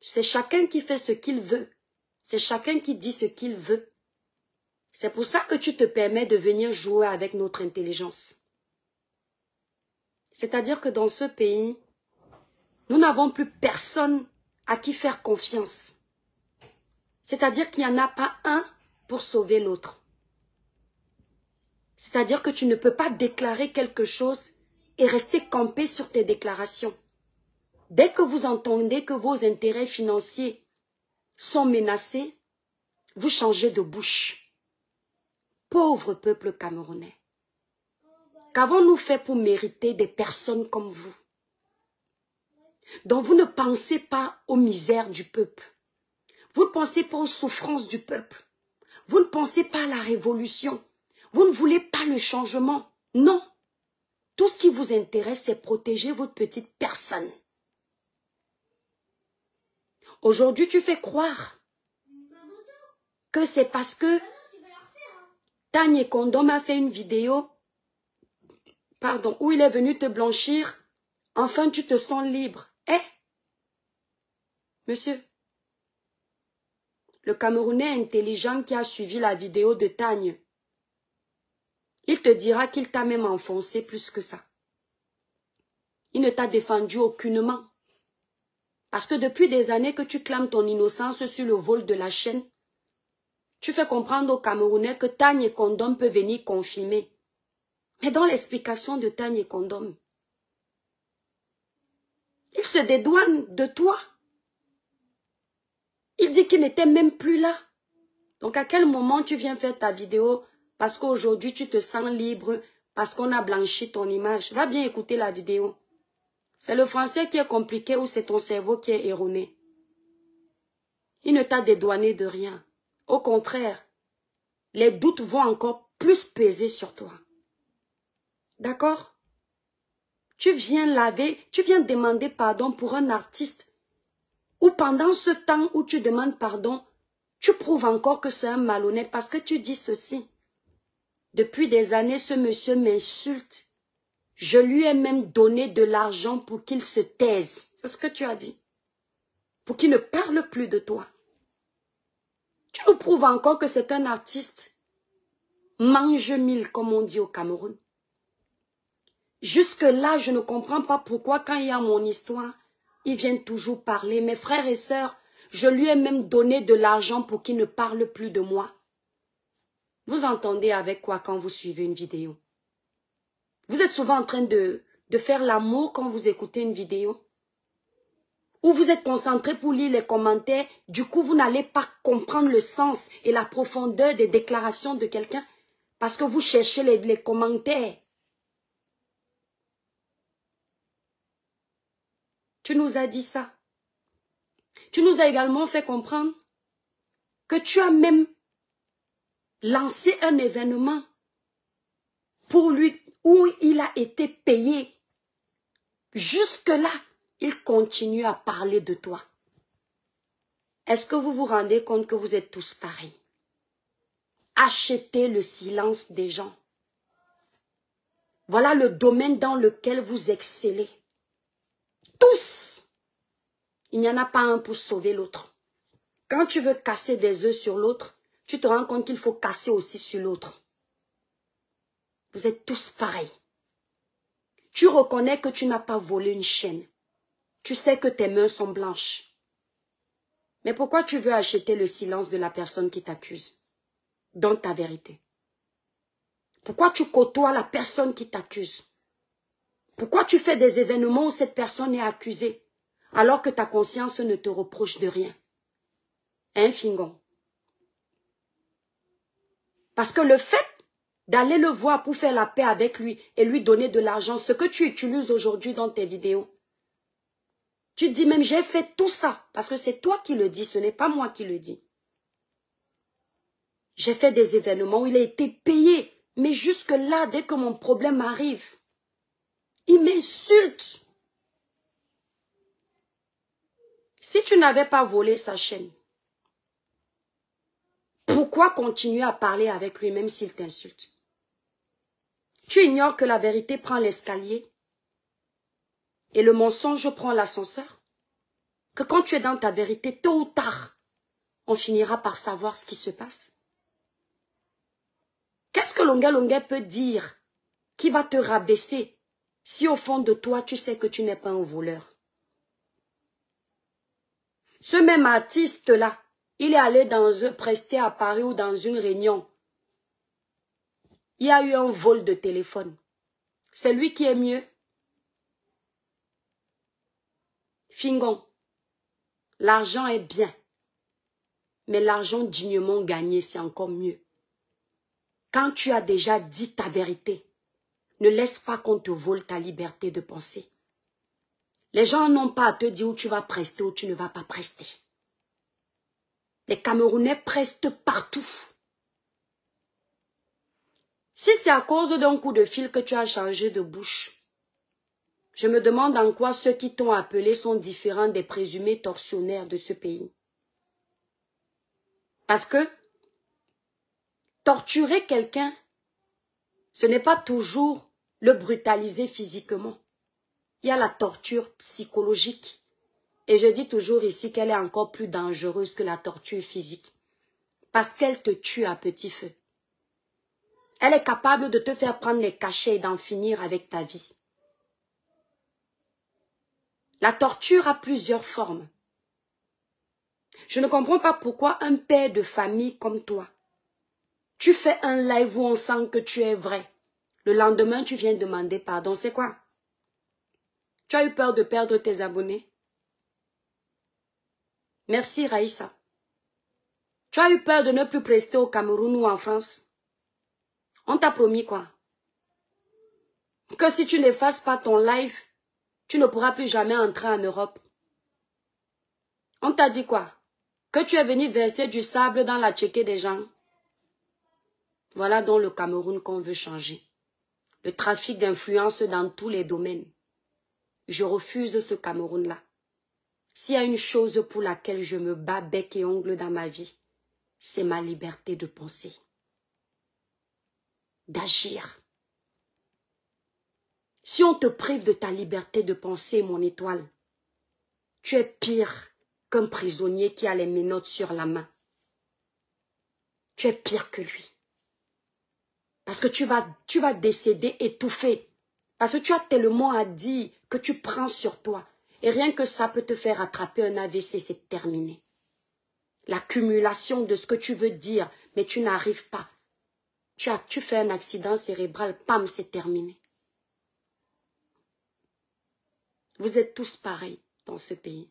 C'est chacun qui fait ce qu'il veut. C'est chacun qui dit ce qu'il veut. C'est pour ça que tu te permets de venir jouer avec notre intelligence. C'est-à-dire que dans ce pays, nous n'avons plus personne à qui faire confiance. C'est-à-dire qu'il n'y en a pas un pour sauver l'autre. C'est-à-dire que tu ne peux pas déclarer quelque chose et rester campé sur tes déclarations. Dès que vous entendez que vos intérêts financiers sont menacés, vous changez de bouche. Pauvre peuple camerounais, qu'avons-nous fait pour mériter des personnes comme vous donc vous ne pensez pas aux misères du peuple. Vous ne pensez pas aux souffrances du peuple. Vous ne pensez pas à la révolution. Vous ne voulez pas le changement. Non. Tout ce qui vous intéresse, c'est protéger votre petite personne. Aujourd'hui, tu fais croire que c'est parce que Tanya Condom a fait une vidéo pardon, où il est venu te blanchir. Enfin, tu te sens libre. Eh Monsieur, le Camerounais intelligent qui a suivi la vidéo de Tagne, il te dira qu'il t'a même enfoncé plus que ça. Il ne t'a défendu aucunement. Parce que depuis des années que tu clames ton innocence sur le vol de la chaîne, tu fais comprendre aux Camerounais que Tagne et Condom peuvent venir confirmer. Mais dans l'explication de Tagne et Condom, il se dédouane de toi. Il dit qu'il n'était même plus là. Donc à quel moment tu viens faire ta vidéo parce qu'aujourd'hui tu te sens libre, parce qu'on a blanchi ton image Va bien écouter la vidéo. C'est le français qui est compliqué ou c'est ton cerveau qui est erroné. Il ne t'a dédouané de rien. Au contraire, les doutes vont encore plus peser sur toi. D'accord tu viens laver, tu viens demander pardon pour un artiste. Ou pendant ce temps où tu demandes pardon, tu prouves encore que c'est un malhonnête parce que tu dis ceci. Depuis des années, ce monsieur m'insulte. Je lui ai même donné de l'argent pour qu'il se taise. C'est ce que tu as dit. Pour qu'il ne parle plus de toi. Tu nous prouves encore que c'est un artiste. Mange mille, comme on dit au Cameroun. Jusque-là, je ne comprends pas pourquoi quand il y a mon histoire, il vient toujours parler. Mes frères et sœurs, je lui ai même donné de l'argent pour qu'il ne parle plus de moi. Vous entendez avec quoi quand vous suivez une vidéo Vous êtes souvent en train de, de faire l'amour quand vous écoutez une vidéo Ou vous êtes concentré pour lire les commentaires, du coup vous n'allez pas comprendre le sens et la profondeur des déclarations de quelqu'un parce que vous cherchez les commentaires. Tu nous as dit ça. Tu nous as également fait comprendre que tu as même lancé un événement pour lui où il a été payé. Jusque-là, il continue à parler de toi. Est-ce que vous vous rendez compte que vous êtes tous pareils Achetez le silence des gens. Voilà le domaine dans lequel vous excellez. Tous. Il n'y en a pas un pour sauver l'autre. Quand tu veux casser des œufs sur l'autre, tu te rends compte qu'il faut casser aussi sur l'autre. Vous êtes tous pareils. Tu reconnais que tu n'as pas volé une chaîne. Tu sais que tes mains sont blanches. Mais pourquoi tu veux acheter le silence de la personne qui t'accuse dans ta vérité Pourquoi tu côtoies la personne qui t'accuse pourquoi tu fais des événements où cette personne est accusée alors que ta conscience ne te reproche de rien Un hein, fingon. Parce que le fait d'aller le voir pour faire la paix avec lui et lui donner de l'argent, ce que tu utilises aujourd'hui dans tes vidéos, tu dis même j'ai fait tout ça parce que c'est toi qui le dis, ce n'est pas moi qui le dis. J'ai fait des événements où il a été payé, mais jusque-là, dès que mon problème arrive, il m'insulte. Si tu n'avais pas volé sa chaîne, pourquoi continuer à parler avec lui même s'il t'insulte Tu ignores que la vérité prend l'escalier et le mensonge prend l'ascenseur. Que quand tu es dans ta vérité, tôt ou tard, on finira par savoir ce qui se passe. Qu'est-ce que Longa Longa peut dire qui va te rabaisser si au fond de toi, tu sais que tu n'es pas un voleur. Ce même artiste-là, il est allé dans un, prester à Paris ou dans une réunion. Il y a eu un vol de téléphone. C'est lui qui est mieux. Fingon, l'argent est bien, mais l'argent dignement gagné, c'est encore mieux. Quand tu as déjà dit ta vérité, ne laisse pas qu'on te vole ta liberté de penser. Les gens n'ont pas à te dire où tu vas prester, ou tu ne vas pas prester. Les Camerounais prestent partout. Si c'est à cause d'un coup de fil que tu as changé de bouche, je me demande en quoi ceux qui t'ont appelé sont différents des présumés tortionnaires de ce pays. Parce que torturer quelqu'un ce n'est pas toujours le brutaliser physiquement. Il y a la torture psychologique. Et je dis toujours ici qu'elle est encore plus dangereuse que la torture physique. Parce qu'elle te tue à petit feu. Elle est capable de te faire prendre les cachets et d'en finir avec ta vie. La torture a plusieurs formes. Je ne comprends pas pourquoi un père de famille comme toi tu fais un live où on sent que tu es vrai. Le lendemain, tu viens demander pardon. C'est quoi Tu as eu peur de perdre tes abonnés Merci Raïssa. Tu as eu peur de ne plus prester au Cameroun ou en France On t'a promis quoi Que si tu n'effaces pas ton live, tu ne pourras plus jamais entrer en Europe. On t'a dit quoi Que tu es venu verser du sable dans la tchéquée des gens voilà donc le Cameroun qu'on veut changer. Le trafic d'influence dans tous les domaines. Je refuse ce Cameroun-là. S'il y a une chose pour laquelle je me bats bec et ongle dans ma vie, c'est ma liberté de penser, d'agir. Si on te prive de ta liberté de penser, mon étoile, tu es pire qu'un prisonnier qui a les menottes sur la main. Tu es pire que lui. Parce que tu vas, tu vas décéder étouffé. Parce que tu as tellement à dire que tu prends sur toi. Et rien que ça peut te faire attraper un AVC, c'est terminé. L'accumulation de ce que tu veux dire, mais tu n'arrives pas. Tu, as, tu fais un accident cérébral, pam, c'est terminé. Vous êtes tous pareils dans ce pays.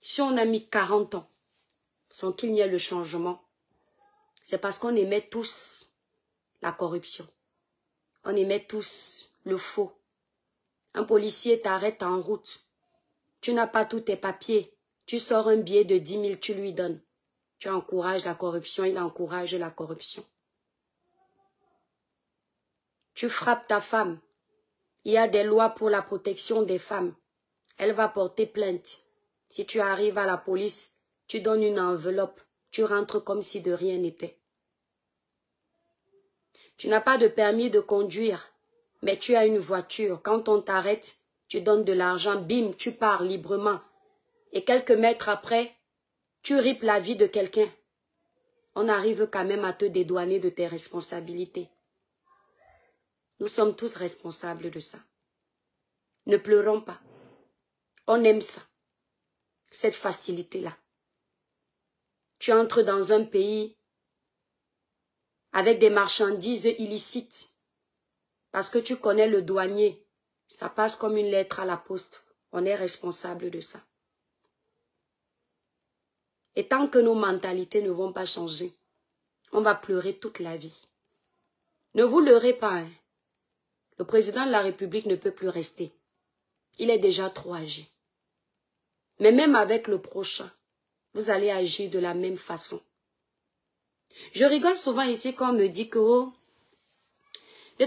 Si on a mis 40 ans sans qu'il n'y ait le changement, c'est parce qu'on aimait tous la corruption. On aimait tous le faux. Un policier t'arrête en route. Tu n'as pas tous tes papiers. Tu sors un billet de 10 000, tu lui donnes. Tu encourages la corruption, il encourage la corruption. Tu frappes ta femme. Il y a des lois pour la protection des femmes. Elle va porter plainte. Si tu arrives à la police, tu donnes une enveloppe. Tu rentres comme si de rien n'était. Tu n'as pas de permis de conduire, mais tu as une voiture. Quand on t'arrête, tu donnes de l'argent, bim, tu pars librement. Et quelques mètres après, tu ripes la vie de quelqu'un. On arrive quand même à te dédouaner de tes responsabilités. Nous sommes tous responsables de ça. Ne pleurons pas. On aime ça. Cette facilité-là. Tu entres dans un pays avec des marchandises illicites. Parce que tu connais le douanier, ça passe comme une lettre à la poste. On est responsable de ça. Et tant que nos mentalités ne vont pas changer, on va pleurer toute la vie. Ne vous leurrez pas. Hein. Le président de la République ne peut plus rester. Il est déjà trop âgé. Mais même avec le prochain, vous allez agir de la même façon. Je rigole souvent ici quand on me dit que, oh,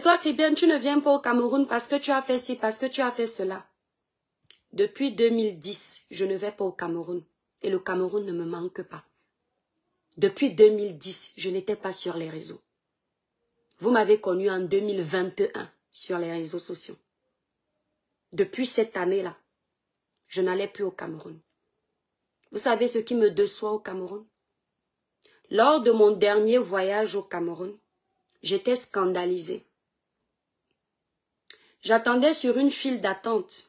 toi, Kribien, tu ne viens pas au Cameroun parce que tu as fait ci, parce que tu as fait cela. Depuis 2010, je ne vais pas au Cameroun. Et le Cameroun ne me manque pas. Depuis 2010, je n'étais pas sur les réseaux. Vous m'avez connu en 2021 sur les réseaux sociaux. Depuis cette année-là, je n'allais plus au Cameroun. Vous savez ce qui me déçoit au Cameroun lors de mon dernier voyage au Cameroun, j'étais scandalisée. J'attendais sur une file d'attente.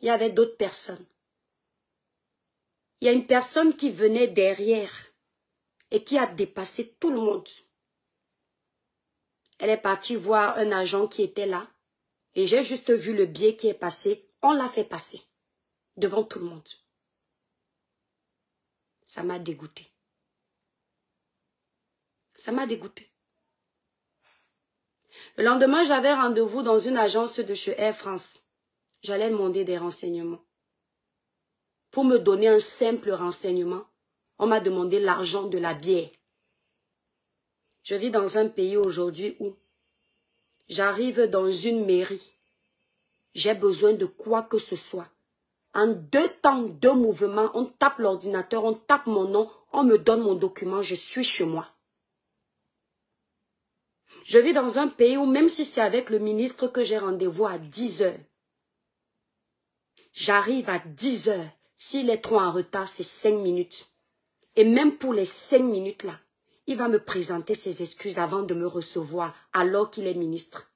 Il y avait d'autres personnes. Il y a une personne qui venait derrière et qui a dépassé tout le monde. Elle est partie voir un agent qui était là et j'ai juste vu le biais qui est passé. On l'a fait passer devant tout le monde. Ça m'a dégoûtée. Ça m'a dégoûté. Le lendemain, j'avais rendez-vous dans une agence de chez Air France. J'allais demander des renseignements. Pour me donner un simple renseignement, on m'a demandé l'argent de la bière. Je vis dans un pays aujourd'hui où j'arrive dans une mairie. J'ai besoin de quoi que ce soit. En deux temps, deux mouvements, on tape l'ordinateur, on tape mon nom, on me donne mon document, je suis chez moi. Je vis dans un pays où même si c'est avec le ministre que j'ai rendez-vous à 10 heures, j'arrive à 10 heures. S'il est trop en retard, c'est 5 minutes. Et même pour les 5 minutes-là, il va me présenter ses excuses avant de me recevoir alors qu'il est ministre.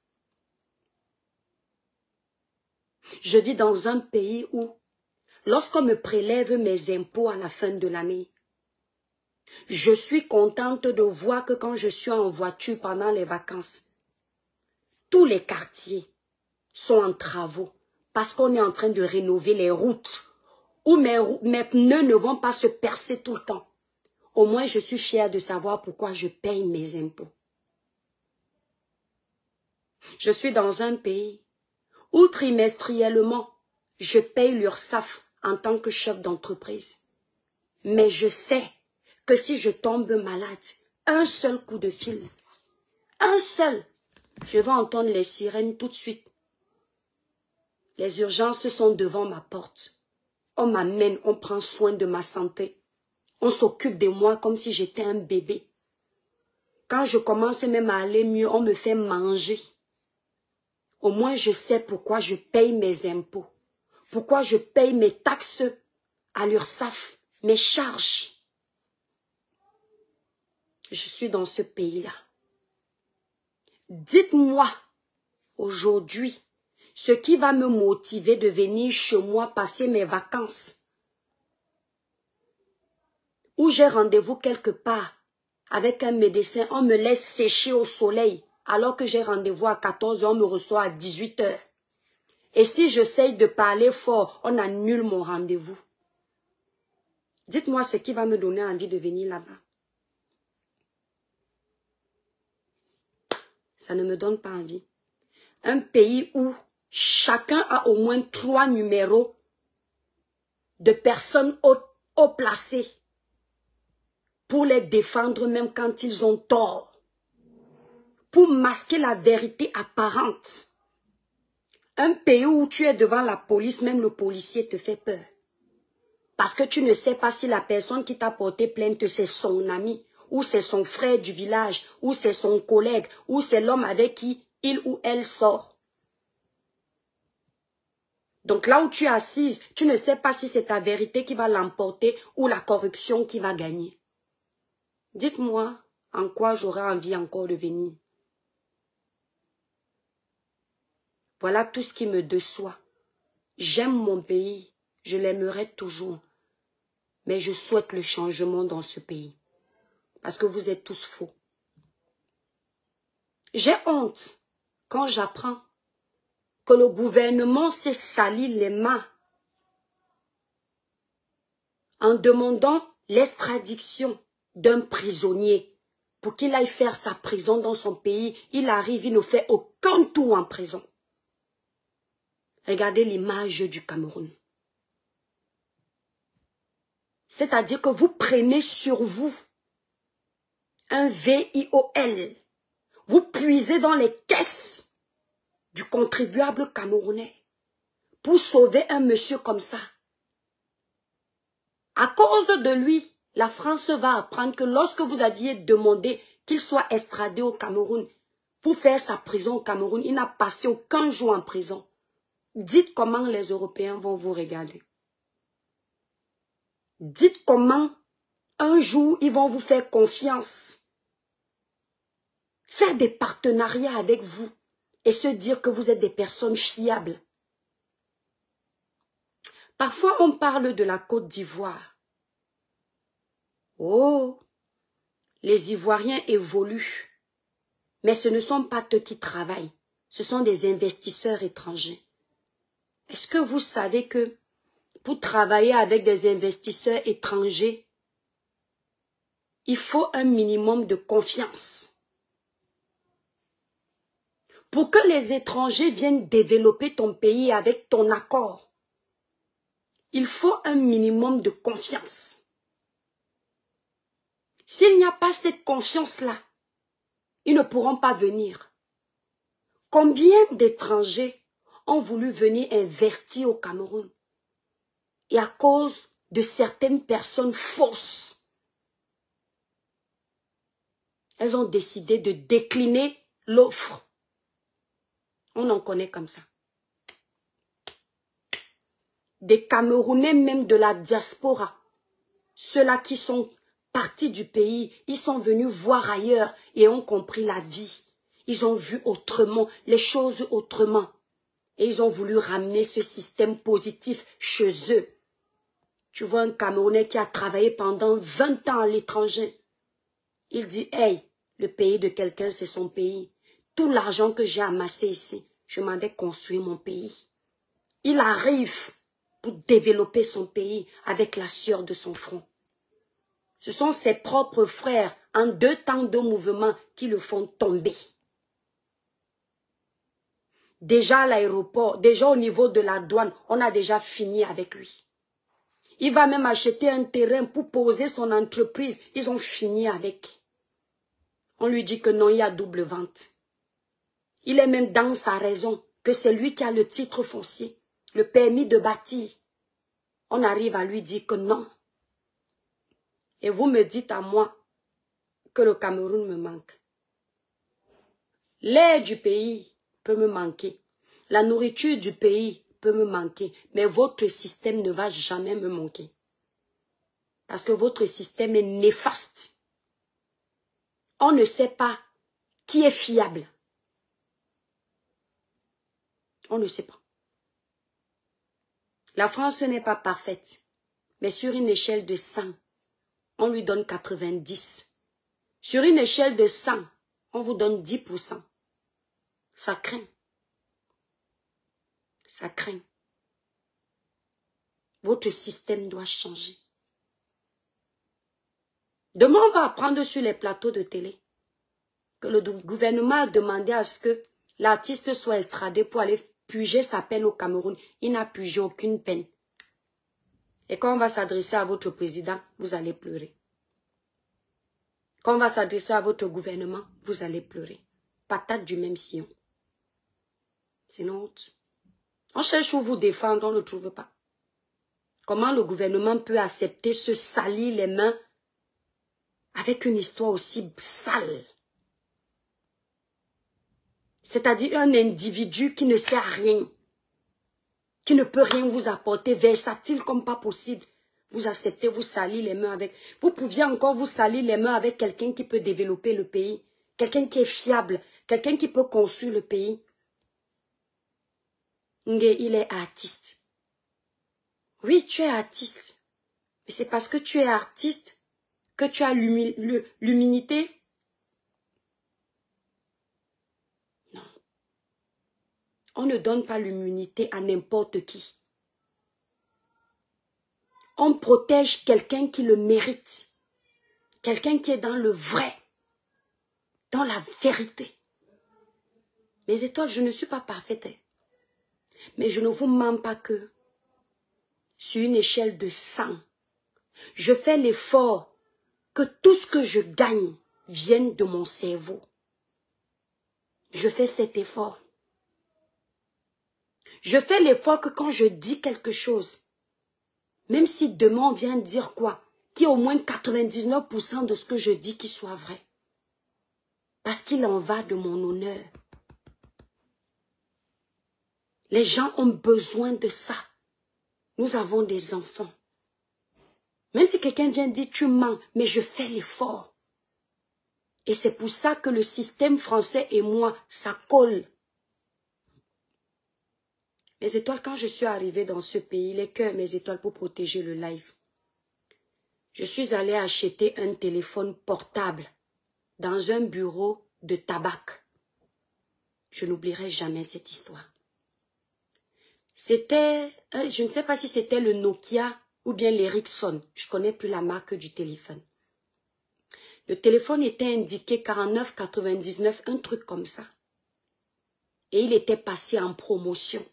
Je vis dans un pays où, lorsqu'on me prélève mes impôts à la fin de l'année, je suis contente de voir que quand je suis en voiture pendant les vacances, tous les quartiers sont en travaux parce qu'on est en train de rénover les routes où mes, mes pneus ne vont pas se percer tout le temps. Au moins, je suis fière de savoir pourquoi je paye mes impôts. Je suis dans un pays où trimestriellement, je paye l'URSSAF en tant que chef d'entreprise. Mais je sais que si je tombe malade, un seul coup de fil, un seul, je vais entendre les sirènes tout de suite. Les urgences sont devant ma porte. On m'amène, on prend soin de ma santé. On s'occupe de moi comme si j'étais un bébé. Quand je commence même à aller mieux, on me fait manger. Au moins, je sais pourquoi je paye mes impôts, pourquoi je paye mes taxes à l'URSSAF, mes charges je suis dans ce pays-là. Dites-moi aujourd'hui ce qui va me motiver de venir chez moi passer mes vacances. Ou j'ai rendez-vous quelque part avec un médecin, on me laisse sécher au soleil alors que j'ai rendez-vous à 14 h on me reçoit à 18 heures. Et si j'essaye de parler fort, on annule mon rendez-vous. Dites-moi ce qui va me donner envie de venir là-bas. ça ne me donne pas envie. Un pays où chacun a au moins trois numéros de personnes haut, placées pour les défendre même quand ils ont tort, pour masquer la vérité apparente. Un pays où tu es devant la police, même le policier te fait peur. Parce que tu ne sais pas si la personne qui t'a porté plainte, c'est son ami ou c'est son frère du village, ou c'est son collègue, ou c'est l'homme avec qui il ou elle sort. Donc là où tu es assise, tu ne sais pas si c'est ta vérité qui va l'emporter ou la corruption qui va gagner. Dites-moi en quoi j'aurais envie encore de venir. Voilà tout ce qui me déçoit. J'aime mon pays, je l'aimerai toujours, mais je souhaite le changement dans ce pays. Parce que vous êtes tous faux. J'ai honte quand j'apprends que le gouvernement s'est sali les mains en demandant l'extradition d'un prisonnier pour qu'il aille faire sa prison dans son pays. Il arrive, il ne fait aucun tour en prison. Regardez l'image du Cameroun. C'est-à-dire que vous prenez sur vous un VIOL. Vous puisez dans les caisses du contribuable camerounais pour sauver un monsieur comme ça. À cause de lui, la France va apprendre que lorsque vous aviez demandé qu'il soit extradé au Cameroun pour faire sa prison au Cameroun, il n'a passé aucun jour en prison. Dites comment les Européens vont vous regarder. Dites comment un jour ils vont vous faire confiance faire des partenariats avec vous et se dire que vous êtes des personnes fiables. Parfois, on parle de la Côte d'Ivoire. Oh, les Ivoiriens évoluent, mais ce ne sont pas eux qui travaillent, ce sont des investisseurs étrangers. Est-ce que vous savez que pour travailler avec des investisseurs étrangers, il faut un minimum de confiance pour que les étrangers viennent développer ton pays avec ton accord. Il faut un minimum de confiance. S'il n'y a pas cette confiance-là, ils ne pourront pas venir. Combien d'étrangers ont voulu venir investir au Cameroun et à cause de certaines personnes fausses, elles ont décidé de décliner l'offre on en connaît comme ça. Des Camerounais même de la diaspora. Ceux-là qui sont partis du pays, ils sont venus voir ailleurs et ont compris la vie. Ils ont vu autrement, les choses autrement. Et ils ont voulu ramener ce système positif chez eux. Tu vois un Camerounais qui a travaillé pendant 20 ans à l'étranger. Il dit, hey, le pays de quelqu'un, c'est son pays. Tout l'argent que j'ai amassé ici, je m'en vais construire mon pays. Il arrive pour développer son pays avec la sueur de son front. Ce sont ses propres frères, en deux temps de mouvement, qui le font tomber. Déjà à l'aéroport, déjà au niveau de la douane, on a déjà fini avec lui. Il va même acheter un terrain pour poser son entreprise. Ils ont fini avec. On lui dit que non, il y a double vente. Il est même dans sa raison que c'est lui qui a le titre foncier, le permis de bâtir. On arrive à lui dire que non. Et vous me dites à moi que le Cameroun me manque. L'air du pays peut me manquer. La nourriture du pays peut me manquer. Mais votre système ne va jamais me manquer. Parce que votre système est néfaste. On ne sait pas qui est fiable. On ne sait pas. La France n'est pas parfaite, mais sur une échelle de 100, on lui donne 90. Sur une échelle de 100, on vous donne 10%. Ça craint. Ça craint. Votre système doit changer. Demain, on va apprendre sur les plateaux de télé que le gouvernement a demandé à ce que l'artiste soit extradé pour aller purger sa peine au Cameroun. Il n'a pugé aucune peine. Et quand on va s'adresser à votre président, vous allez pleurer. Quand on va s'adresser à votre gouvernement, vous allez pleurer. Patate du même sillon. C'est notre honte. On cherche où vous défendre, on ne le trouve pas. Comment le gouvernement peut accepter se salir les mains avec une histoire aussi sale c'est-à-dire un individu qui ne sert à rien, qui ne peut rien vous apporter, versatile comme pas possible. Vous acceptez, vous salir les mains avec... Vous pouviez encore vous salir les mains avec quelqu'un qui peut développer le pays, quelqu'un qui est fiable, quelqu'un qui peut construire le pays. il est artiste. Oui, tu es artiste. Mais c'est parce que tu es artiste que tu as l'humilité On ne donne pas l'immunité à n'importe qui. On protège quelqu'un qui le mérite. Quelqu'un qui est dans le vrai. Dans la vérité. Mes étoiles, je ne suis pas parfaite. Hein. Mais je ne vous mens pas que sur une échelle de 100, je fais l'effort que tout ce que je gagne vienne de mon cerveau. Je fais cet effort. Je fais l'effort que quand je dis quelque chose, même si demain on vient dire quoi, qu'il y ait au moins 99% de ce que je dis qui soit vrai. Parce qu'il en va de mon honneur. Les gens ont besoin de ça. Nous avons des enfants. Même si quelqu'un vient dire tu mens, mais je fais l'effort. Et c'est pour ça que le système français et moi, ça colle. Mes étoiles, quand je suis arrivée dans ce pays, les cœurs, mes étoiles pour protéger le live. Je suis allée acheter un téléphone portable dans un bureau de tabac. Je n'oublierai jamais cette histoire. C'était, hein, je ne sais pas si c'était le Nokia ou bien l'Ericsson. Je ne connais plus la marque du téléphone. Le téléphone était indiqué 49,99, un truc comme ça. Et il était passé en promotion.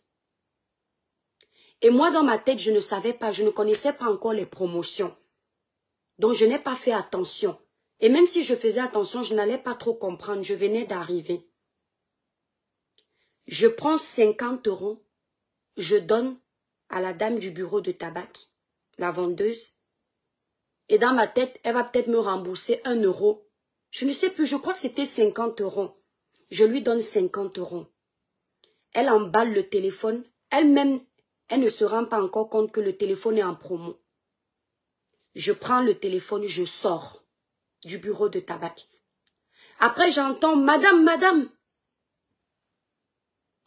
Et moi, dans ma tête, je ne savais pas, je ne connaissais pas encore les promotions. Donc, je n'ai pas fait attention. Et même si je faisais attention, je n'allais pas trop comprendre. Je venais d'arriver. Je prends 50 euros. Je donne à la dame du bureau de tabac, la vendeuse. Et dans ma tête, elle va peut-être me rembourser 1 euro. Je ne sais plus, je crois que c'était 50 euros. Je lui donne 50 euros. Elle emballe le téléphone. Elle-même, elle ne se rend pas encore compte que le téléphone est en promo. Je prends le téléphone, je sors du bureau de tabac. Après, j'entends « Madame, madame !»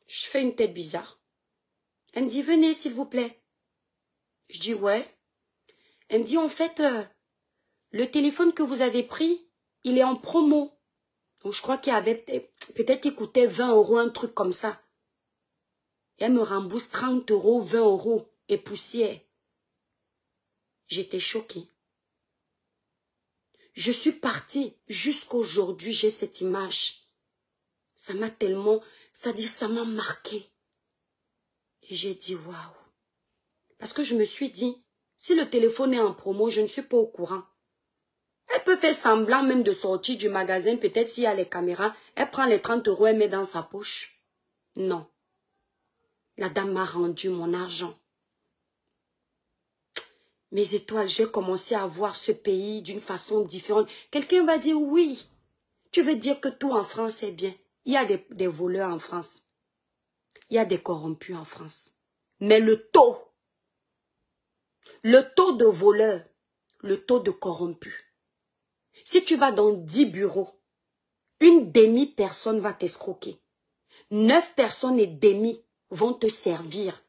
Je fais une tête bizarre. Elle me dit « Venez, s'il vous plaît. » Je dis « Ouais. » Elle me dit « En fait, euh, le téléphone que vous avez pris, il est en promo. » Donc, je crois qu'il avait peut-être qu'il coûtait 20 euros, un truc comme ça. Elle me rembourse 30 euros, 20 euros et poussière. J'étais choquée. Je suis partie jusqu'aujourd'hui, j'ai cette image. Ça m'a tellement, c'est-à-dire ça m'a marqué. Et j'ai dit waouh. Parce que je me suis dit, si le téléphone est en promo, je ne suis pas au courant. Elle peut faire semblant même de sortir du magasin, peut-être s'il y a les caméras, elle prend les 30 euros, et met dans sa poche. Non. La dame m'a rendu mon argent. Mes étoiles, j'ai commencé à voir ce pays d'une façon différente. Quelqu'un va dire oui. Tu veux dire que tout en France est bien. Il y a des, voleurs en France. Il y a des corrompus en France. Mais le taux, le taux de voleurs, le taux de corrompus, si tu vas dans dix bureaux, une demi-personne va t'escroquer. Neuf personnes et demi vont te servir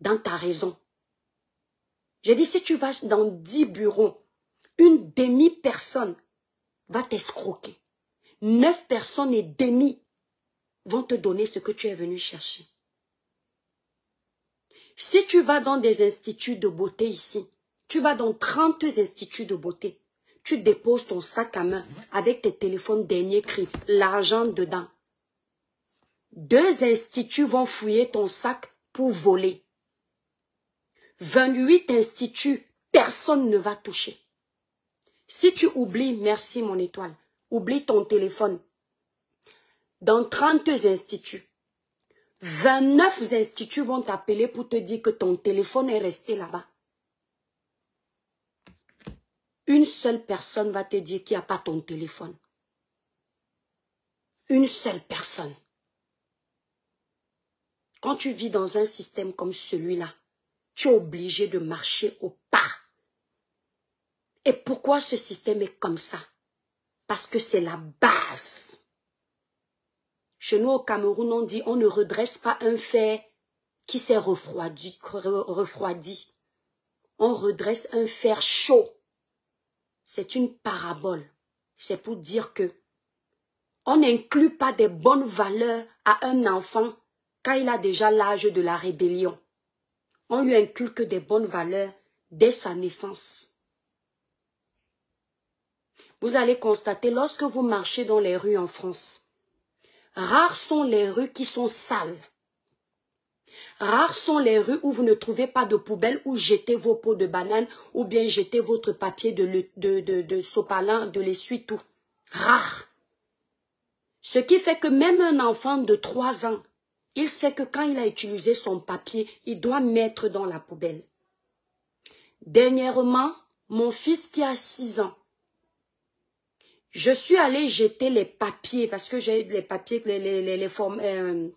dans ta raison. J'ai dit, si tu vas dans dix bureaux, une demi-personne va t'escroquer. Neuf personnes et demi vont te donner ce que tu es venu chercher. Si tu vas dans des instituts de beauté ici, tu vas dans trente instituts de beauté, tu déposes ton sac à main avec tes téléphones derniers cri, l'argent dedans. Deux instituts vont fouiller ton sac pour voler. 28 instituts, personne ne va toucher. Si tu oublies, merci mon étoile, oublie ton téléphone. Dans 30 instituts, 29 instituts vont t'appeler pour te dire que ton téléphone est resté là-bas. Une seule personne va te dire qu'il n'y a pas ton téléphone. Une seule personne. Quand tu vis dans un système comme celui-là, tu es obligé de marcher au pas. Et pourquoi ce système est comme ça Parce que c'est la base. Chez nous au Cameroun, on dit on ne redresse pas un fer qui s'est refroidi, refroidi. On redresse un fer chaud. C'est une parabole. C'est pour dire que on n'inclut pas des bonnes valeurs à un enfant quand il a déjà l'âge de la rébellion. On lui inculque des bonnes valeurs dès sa naissance. Vous allez constater lorsque vous marchez dans les rues en France, rares sont les rues qui sont sales. Rares sont les rues où vous ne trouvez pas de poubelle, où jetez vos pots de banane ou bien jetez votre papier de, de sopalin, de l'essuie-tout. Rares. Ce qui fait que même un enfant de 3 ans il sait que quand il a utilisé son papier, il doit mettre dans la poubelle. Dernièrement, mon fils qui a 6 ans, je suis allée jeter les papiers parce que j'ai les papiers, les, les, les, formes, euh,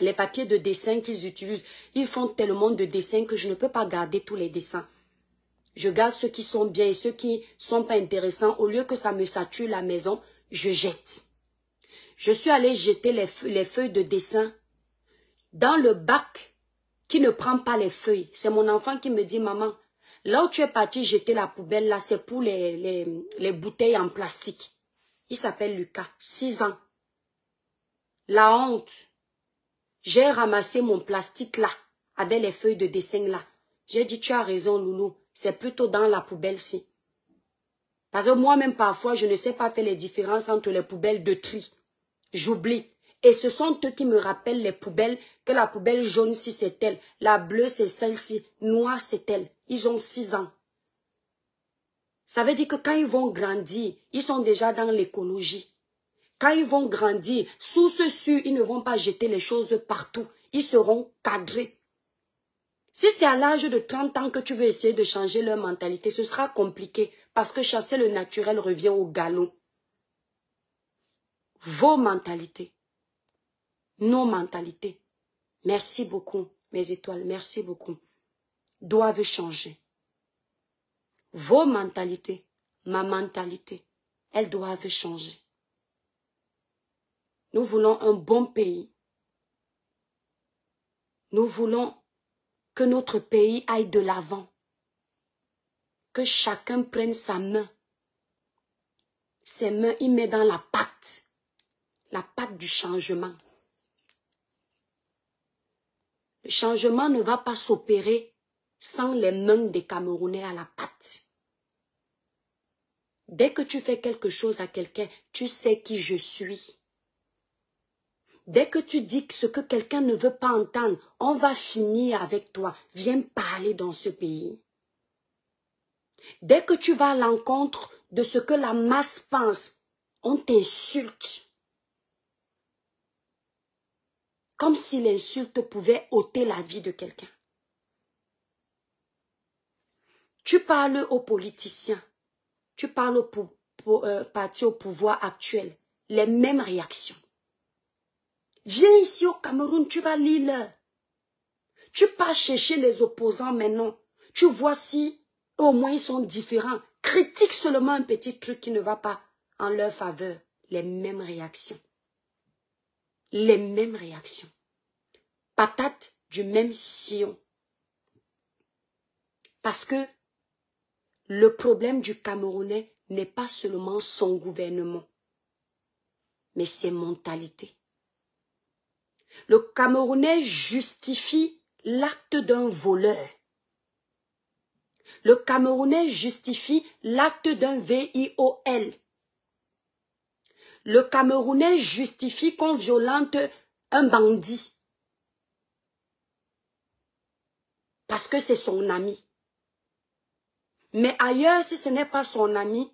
les papiers de dessin qu'ils utilisent. Ils font tellement de dessins que je ne peux pas garder tous les dessins. Je garde ceux qui sont bien et ceux qui sont pas intéressants. Au lieu que ça me sature la maison, je jette. Je suis allée jeter les, les feuilles de dessin dans le bac qui ne prend pas les feuilles. C'est mon enfant qui me dit, maman, là où tu es parti jeter la poubelle, là, c'est pour les, les, les, bouteilles en plastique. Il s'appelle Lucas, 6 ans. La honte. J'ai ramassé mon plastique là, avec les feuilles de dessin là. J'ai dit, tu as raison, Loulou, c'est plutôt dans la poubelle-ci. Parce que moi-même, parfois, je ne sais pas faire les différences entre les poubelles de tri. J'oublie. Et ce sont eux qui me rappellent les poubelles, que la poubelle jaune, si c'est elle, la bleue, c'est celle-ci, noire, c'est elle. Ils ont six ans. Ça veut dire que quand ils vont grandir, ils sont déjà dans l'écologie. Quand ils vont grandir, sous ce su, ils ne vont pas jeter les choses partout. Ils seront cadrés. Si c'est à l'âge de 30 ans que tu veux essayer de changer leur mentalité, ce sera compliqué parce que chasser le naturel revient au galop. Vos mentalités nos mentalités. Merci beaucoup, mes étoiles, merci beaucoup. Doivent changer. Vos mentalités, ma mentalité, elles doivent changer. Nous voulons un bon pays. Nous voulons que notre pays aille de l'avant. Que chacun prenne sa main. Ses mains, il met dans la pâte, La pâte du changement changement ne va pas s'opérer sans les mains des Camerounais à la patte. Dès que tu fais quelque chose à quelqu'un, tu sais qui je suis. Dès que tu dis ce que quelqu'un ne veut pas entendre, on va finir avec toi. Viens parler dans ce pays. Dès que tu vas à l'encontre de ce que la masse pense, on t'insulte. comme si l'insulte pouvait ôter la vie de quelqu'un. Tu parles aux politiciens, tu parles aux euh, parti au pouvoir actuel, les mêmes réactions. Viens ici au Cameroun, tu vas lire. Tu pars chercher les opposants maintenant. Tu vois si au moins ils sont différents. Critique seulement un petit truc qui ne va pas en leur faveur. Les mêmes réactions les mêmes réactions. Patate du même sillon. Parce que le problème du Camerounais n'est pas seulement son gouvernement, mais ses mentalités. Le Camerounais justifie l'acte d'un voleur. Le Camerounais justifie l'acte d'un VIOL le Camerounais justifie qu'on violente un bandit. Parce que c'est son ami. Mais ailleurs, si ce n'est pas son ami,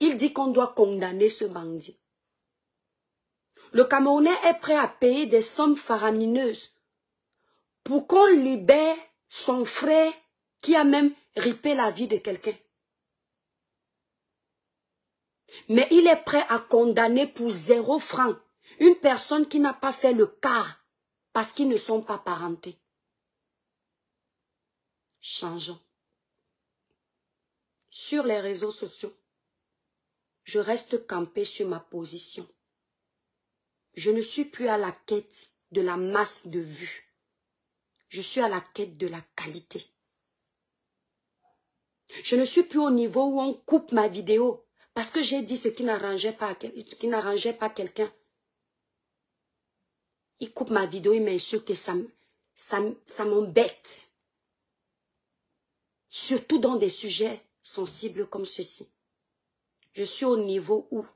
il dit qu'on doit condamner ce bandit. Le Camerounais est prêt à payer des sommes faramineuses pour qu'on libère son frère qui a même ripé la vie de quelqu'un. Mais il est prêt à condamner pour zéro franc une personne qui n'a pas fait le cas parce qu'ils ne sont pas parentés. Changeons. Sur les réseaux sociaux, je reste campée sur ma position. Je ne suis plus à la quête de la masse de vues. Je suis à la quête de la qualité. Je ne suis plus au niveau où on coupe ma vidéo parce que j'ai dit ce qui n'arrangeait pas, qui n'arrangeait pas quelqu'un. Il coupe ma vidéo, il m'insulte que ça, ça m'embête. Surtout dans des sujets sensibles comme ceci. Je suis au niveau où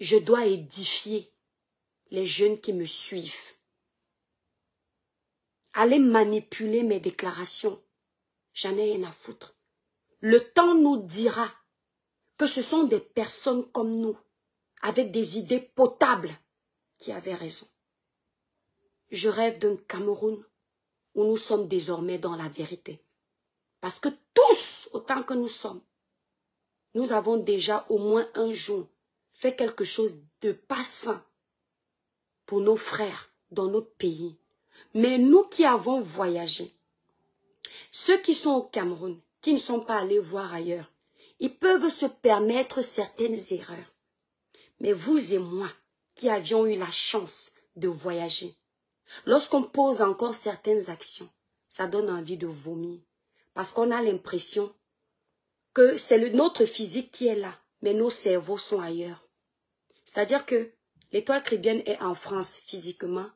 je dois édifier les jeunes qui me suivent. Allez manipuler mes déclarations, j'en ai rien à foutre. Le temps nous dira que ce sont des personnes comme nous, avec des idées potables, qui avaient raison. Je rêve d'un Cameroun où nous sommes désormais dans la vérité. Parce que tous, autant que nous sommes, nous avons déjà au moins un jour fait quelque chose de pas sain pour nos frères dans notre pays. Mais nous qui avons voyagé, ceux qui sont au Cameroun, qui ne sont pas allés voir ailleurs, ils peuvent se permettre certaines erreurs. Mais vous et moi, qui avions eu la chance de voyager, lorsqu'on pose encore certaines actions, ça donne envie de vomir. Parce qu'on a l'impression que c'est notre physique qui est là, mais nos cerveaux sont ailleurs. C'est-à-dire que l'étoile cribienne est en France physiquement,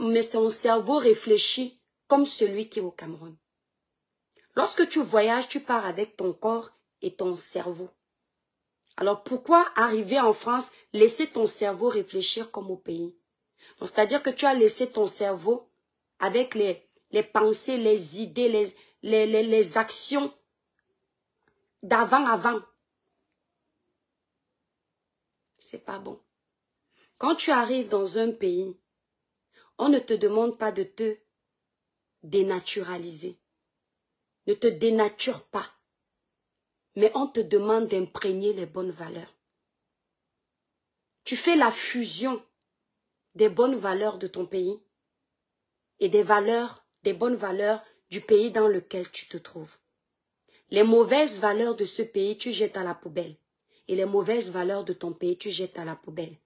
mais son cerveau réfléchi comme celui qui est au Cameroun. Lorsque tu voyages, tu pars avec ton corps et ton cerveau. Alors pourquoi arriver en France, laisser ton cerveau réfléchir comme au pays C'est-à-dire que tu as laissé ton cerveau avec les, les pensées, les idées, les, les, les, actions d'avant avant. avant. C'est pas bon. Quand tu arrives dans un pays, on ne te demande pas de te dénaturaliser. Ne te dénature pas mais on te demande d'imprégner les bonnes valeurs. Tu fais la fusion des bonnes valeurs de ton pays et des valeurs, des bonnes valeurs du pays dans lequel tu te trouves. Les mauvaises valeurs de ce pays, tu jettes à la poubelle. Et les mauvaises valeurs de ton pays, tu jettes à la poubelle.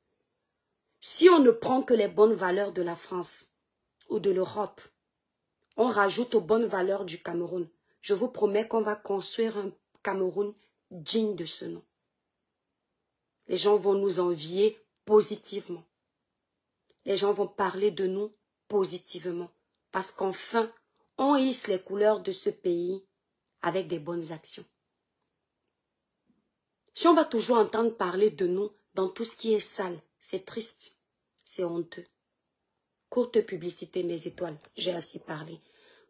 Si on ne prend que les bonnes valeurs de la France ou de l'Europe, on rajoute aux bonnes valeurs du Cameroun. Je vous promets qu'on va construire un Cameroun digne de ce nom. Les gens vont nous envier positivement. Les gens vont parler de nous positivement. Parce qu'enfin, on hisse les couleurs de ce pays avec des bonnes actions. Si on va toujours entendre parler de nous dans tout ce qui est sale, c'est triste, c'est honteux. Courte publicité, mes étoiles, j'ai assez parlé.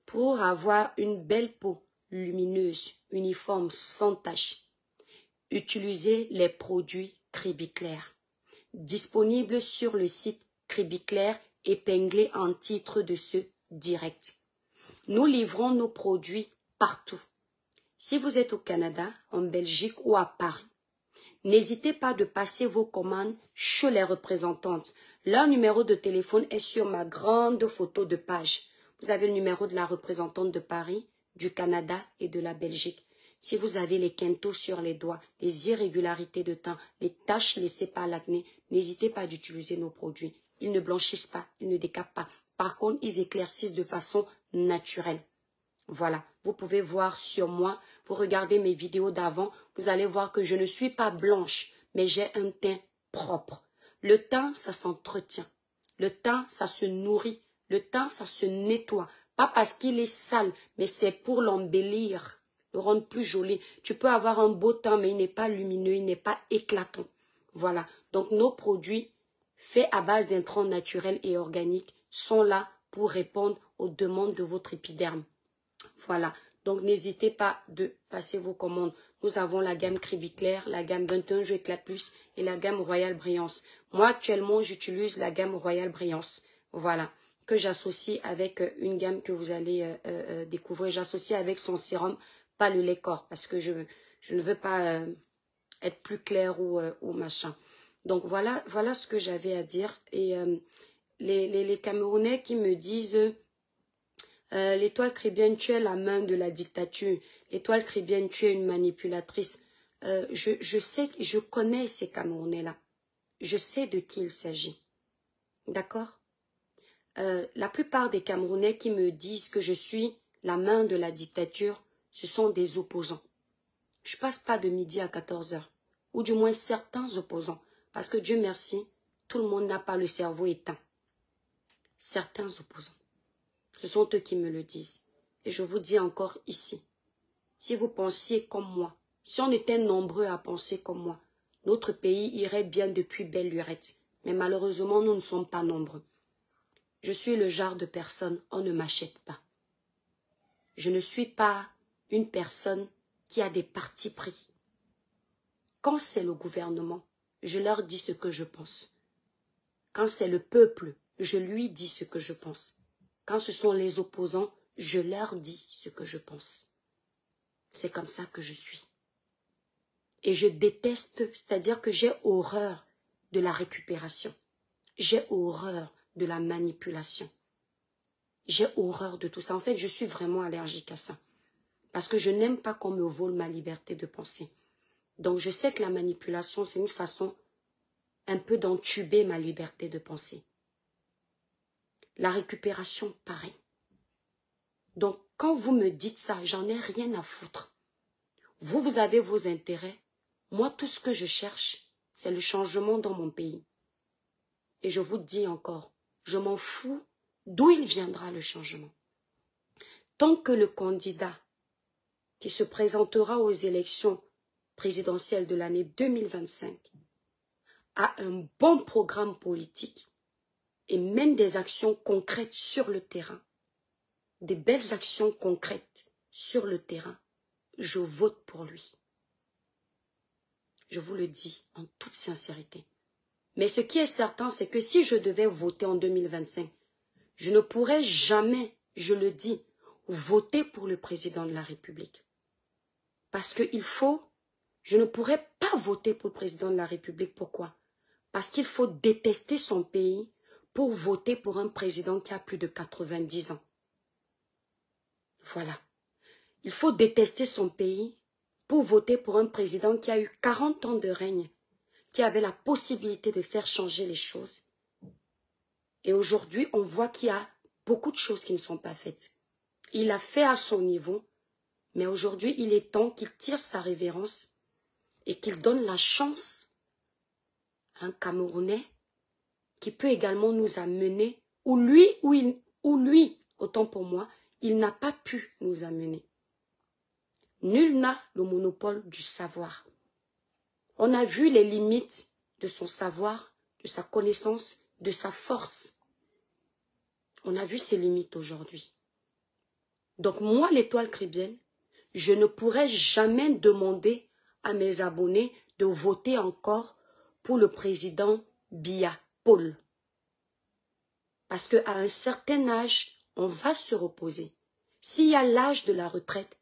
Pour avoir une belle peau, lumineuse, uniforme, sans tache. Utilisez les produits Cribiclair. Disponibles sur le site Cribiclair épinglé en titre de ce direct. Nous livrons nos produits partout. Si vous êtes au Canada, en Belgique ou à Paris, n'hésitez pas de passer vos commandes chez les représentantes. Leur numéro de téléphone est sur ma grande photo de page. Vous avez le numéro de la représentante de Paris, du Canada et de la Belgique. Si vous avez les quintaux sur les doigts, les irrégularités de teint, les taches laissées par l'acné, n'hésitez pas d'utiliser nos produits. Ils ne blanchissent pas, ils ne décapent pas. Par contre, ils éclaircissent de façon naturelle. Voilà, vous pouvez voir sur moi, vous regardez mes vidéos d'avant, vous allez voir que je ne suis pas blanche, mais j'ai un teint propre. Le teint, ça s'entretient. Le teint, ça se nourrit. Le teint, ça se nettoie. Pas parce qu'il est sale, mais c'est pour l'embellir, le rendre plus joli. Tu peux avoir un beau teint, mais il n'est pas lumineux, il n'est pas éclatant. Voilà. Donc, nos produits faits à base d'intrants naturels et organiques sont là pour répondre aux demandes de votre épiderme. Voilà. Donc, n'hésitez pas de passer vos commandes. Nous avons la gamme Cribiclair, la gamme 21 Jeux Éclat Plus et la gamme Royal Brillance. Moi, actuellement, j'utilise la gamme Royal Brillance. Voilà que j'associe avec euh, une gamme que vous allez euh, euh, découvrir. J'associe avec son sérum, pas le lait corps, parce que je, ne veux pas être plus clair ou, machin. Donc voilà, voilà ce que j'avais à dire. Et les, Camerounais qui me disent l'étoile cribienne, tu es la main de la dictature. L'étoile cribienne, tu es une manipulatrice. je, je sais, je connais ces Camerounais-là. Je sais de qui il s'agit. D'accord euh, la plupart des Camerounais qui me disent que je suis la main de la dictature, ce sont des opposants. Je passe pas de midi à 14 heures, ou du moins certains opposants, parce que Dieu merci, tout le monde n'a pas le cerveau éteint. Certains opposants. Ce sont eux qui me le disent. Et je vous dis encore ici, si vous pensiez comme moi, si on était nombreux à penser comme moi, notre pays irait bien depuis belle lurette. Mais malheureusement, nous ne sommes pas nombreux. Je suis le genre de personne, on ne m'achète pas. Je ne suis pas une personne qui a des partis pris. Quand c'est le gouvernement, je leur dis ce que je pense. Quand c'est le peuple, je lui dis ce que je pense. Quand ce sont les opposants, je leur dis ce que je pense. C'est comme ça que je suis. Et je déteste, c'est-à-dire que j'ai horreur de la récupération. J'ai horreur de la manipulation. J'ai horreur de tout ça. En fait, je suis vraiment allergique à ça. Parce que je n'aime pas qu'on me vole ma liberté de penser. Donc, je sais que la manipulation, c'est une façon un peu d'entuber ma liberté de penser. La récupération, pareil. Donc, quand vous me dites ça, j'en ai rien à foutre. Vous, vous avez vos intérêts. Moi, tout ce que je cherche, c'est le changement dans mon pays. Et je vous dis encore, je m'en fous d'où il viendra le changement. Tant que le candidat qui se présentera aux élections présidentielles de l'année 2025 a un bon programme politique et mène des actions concrètes sur le terrain, des belles actions concrètes sur le terrain, je vote pour lui. Je vous le dis en toute sincérité. Mais ce qui est certain, c'est que si je devais voter en 2025, je ne pourrais jamais, je le dis, voter pour le président de la République. Parce qu'il faut, je ne pourrais pas voter pour le président de la République. Pourquoi Parce qu'il faut détester son pays pour voter pour un président qui a plus de 90 ans. Voilà. Il faut détester son pays pour voter pour un président qui a eu 40 ans de règne qui avait la possibilité de faire changer les choses. Et aujourd'hui, on voit qu'il y a beaucoup de choses qui ne sont pas faites. Il a fait à son niveau, mais aujourd'hui, il est temps qu'il tire sa révérence et qu'il donne la chance à un Camerounais qui peut également nous amener ou lui, ou lui, autant pour moi, il n'a pas pu nous amener. Nul n'a le monopole du savoir. On a vu les limites de son savoir, de sa connaissance, de sa force. On a vu ses limites aujourd'hui. Donc moi, l'étoile cribienne, je ne pourrais jamais demander à mes abonnés de voter encore pour le président Bia Paul. Parce qu'à un certain âge, on va se reposer. S'il y a l'âge de la retraite,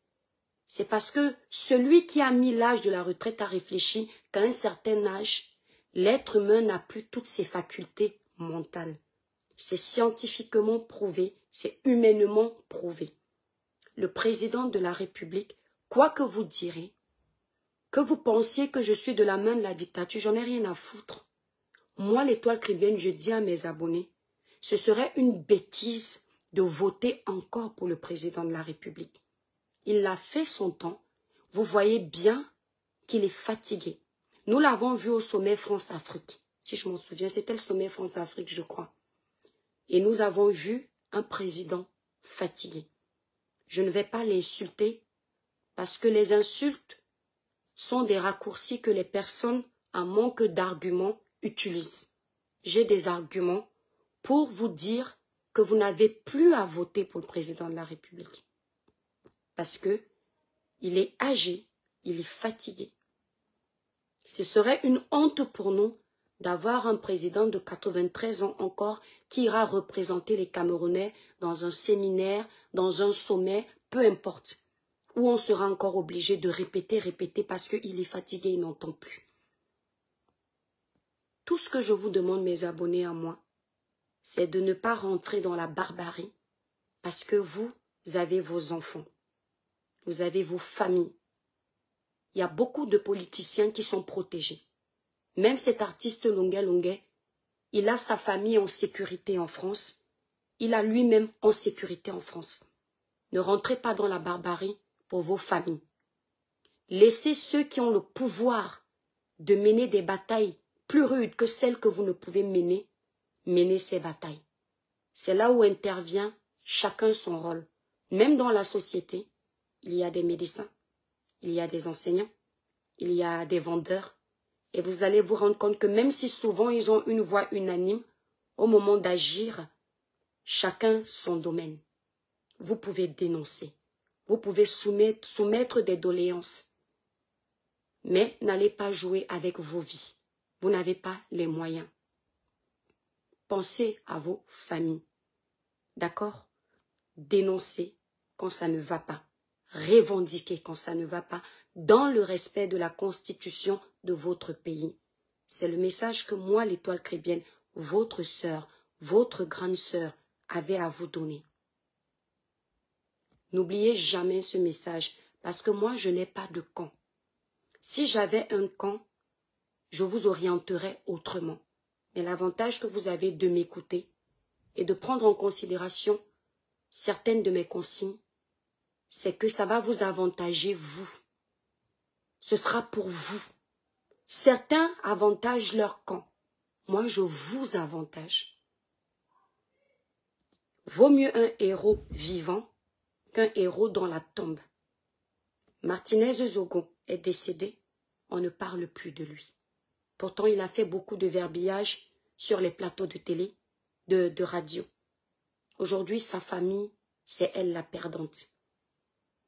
c'est parce que celui qui a mis l'âge de la retraite a réfléchi qu'à un certain âge, l'être humain n'a plus toutes ses facultés mentales. C'est scientifiquement prouvé, c'est humainement prouvé. Le président de la République, quoi que vous direz, que vous pensiez que je suis de la main de la dictature, j'en ai rien à foutre. Moi, l'étoile cribienne, je dis à mes abonnés, ce serait une bêtise de voter encore pour le président de la République il l'a fait son temps. Vous voyez bien qu'il est fatigué. Nous l'avons vu au sommet France-Afrique. Si je m'en souviens, c'était le sommet France-Afrique, je crois. Et nous avons vu un président fatigué. Je ne vais pas l'insulter parce que les insultes sont des raccourcis que les personnes à manque d'arguments utilisent. J'ai des arguments pour vous dire que vous n'avez plus à voter pour le président de la République parce que il est âgé, il est fatigué. Ce serait une honte pour nous d'avoir un président de 93 ans encore qui ira représenter les Camerounais dans un séminaire, dans un sommet, peu importe, où on sera encore obligé de répéter, répéter parce qu'il est fatigué, il n'entend plus. Tout ce que je vous demande, mes abonnés à moi, c'est de ne pas rentrer dans la barbarie parce que vous avez vos enfants. Vous avez vos familles. Il y a beaucoup de politiciens qui sont protégés. Même cet artiste Longuet Longuet, il a sa famille en sécurité en France. Il a lui-même en sécurité en France. Ne rentrez pas dans la barbarie pour vos familles. Laissez ceux qui ont le pouvoir de mener des batailles plus rudes que celles que vous ne pouvez mener, mener ces batailles. C'est là où intervient chacun son rôle, même dans la société, il y a des médecins, il y a des enseignants, il y a des vendeurs. Et vous allez vous rendre compte que même si souvent ils ont une voix unanime, au moment d'agir, chacun son domaine. Vous pouvez dénoncer, vous pouvez soumettre, des doléances. Mais n'allez pas jouer avec vos vies. Vous n'avez pas les moyens. Pensez à vos familles. D'accord Dénoncez quand ça ne va pas. Revendiquer quand ça ne va pas, dans le respect de la constitution de votre pays. C'est le message que moi, l'étoile crébienne, votre sœur, votre grande sœur, avait à vous donner. N'oubliez jamais ce message, parce que moi, je n'ai pas de camp. Si j'avais un camp, je vous orienterais autrement. Mais l'avantage que vous avez de m'écouter et de prendre en considération certaines de mes consignes, c'est que ça va vous avantager, vous. Ce sera pour vous. Certains avantagent leur camp. Moi, je vous avantage. Vaut mieux un héros vivant qu'un héros dans la tombe. Martinez Zogon est décédé. On ne parle plus de lui. Pourtant, il a fait beaucoup de verbiage sur les plateaux de télé, de radio. Aujourd'hui, sa famille, c'est elle la perdante.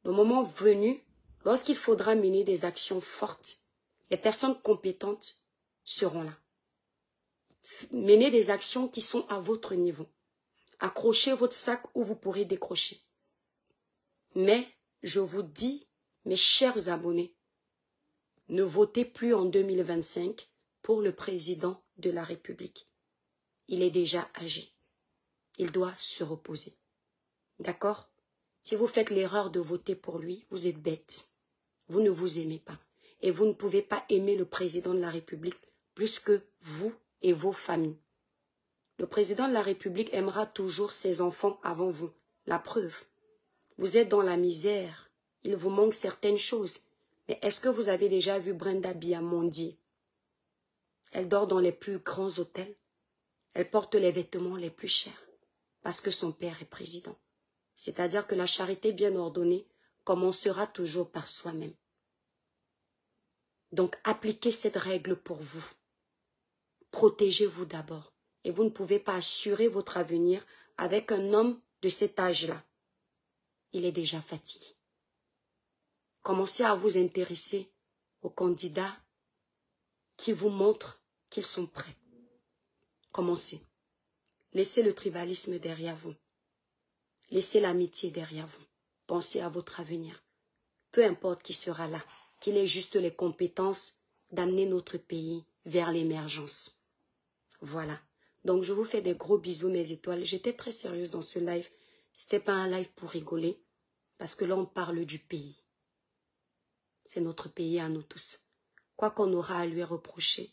Au moment venu, lorsqu'il faudra mener des actions fortes, les personnes compétentes seront là. Menez des actions qui sont à votre niveau. Accrochez votre sac où vous pourrez décrocher. Mais je vous dis, mes chers abonnés, ne votez plus en 2025 pour le président de la République. Il est déjà âgé. Il doit se reposer. D'accord si vous faites l'erreur de voter pour lui, vous êtes bête. Vous ne vous aimez pas. Et vous ne pouvez pas aimer le président de la République plus que vous et vos familles. Le président de la République aimera toujours ses enfants avant vous. La preuve. Vous êtes dans la misère. Il vous manque certaines choses. Mais est-ce que vous avez déjà vu Brenda Biamondi Elle dort dans les plus grands hôtels. Elle porte les vêtements les plus chers. Parce que son père est président c'est-à-dire que la charité bien ordonnée commencera toujours par soi-même. Donc appliquez cette règle pour vous. Protégez-vous d'abord. Et vous ne pouvez pas assurer votre avenir avec un homme de cet âge-là. Il est déjà fatigué. Commencez à vous intéresser aux candidats qui vous montrent qu'ils sont prêts. Commencez. Laissez le tribalisme derrière vous. Laissez l'amitié derrière vous. Pensez à votre avenir. Peu importe qui sera là, qu'il ait juste les compétences d'amener notre pays vers l'émergence. Voilà. Donc je vous fais des gros bisous mes étoiles. J'étais très sérieuse dans ce live. C'était pas un live pour rigoler parce que là on parle du pays. C'est notre pays à nous tous. Quoi qu'on aura à lui reprocher,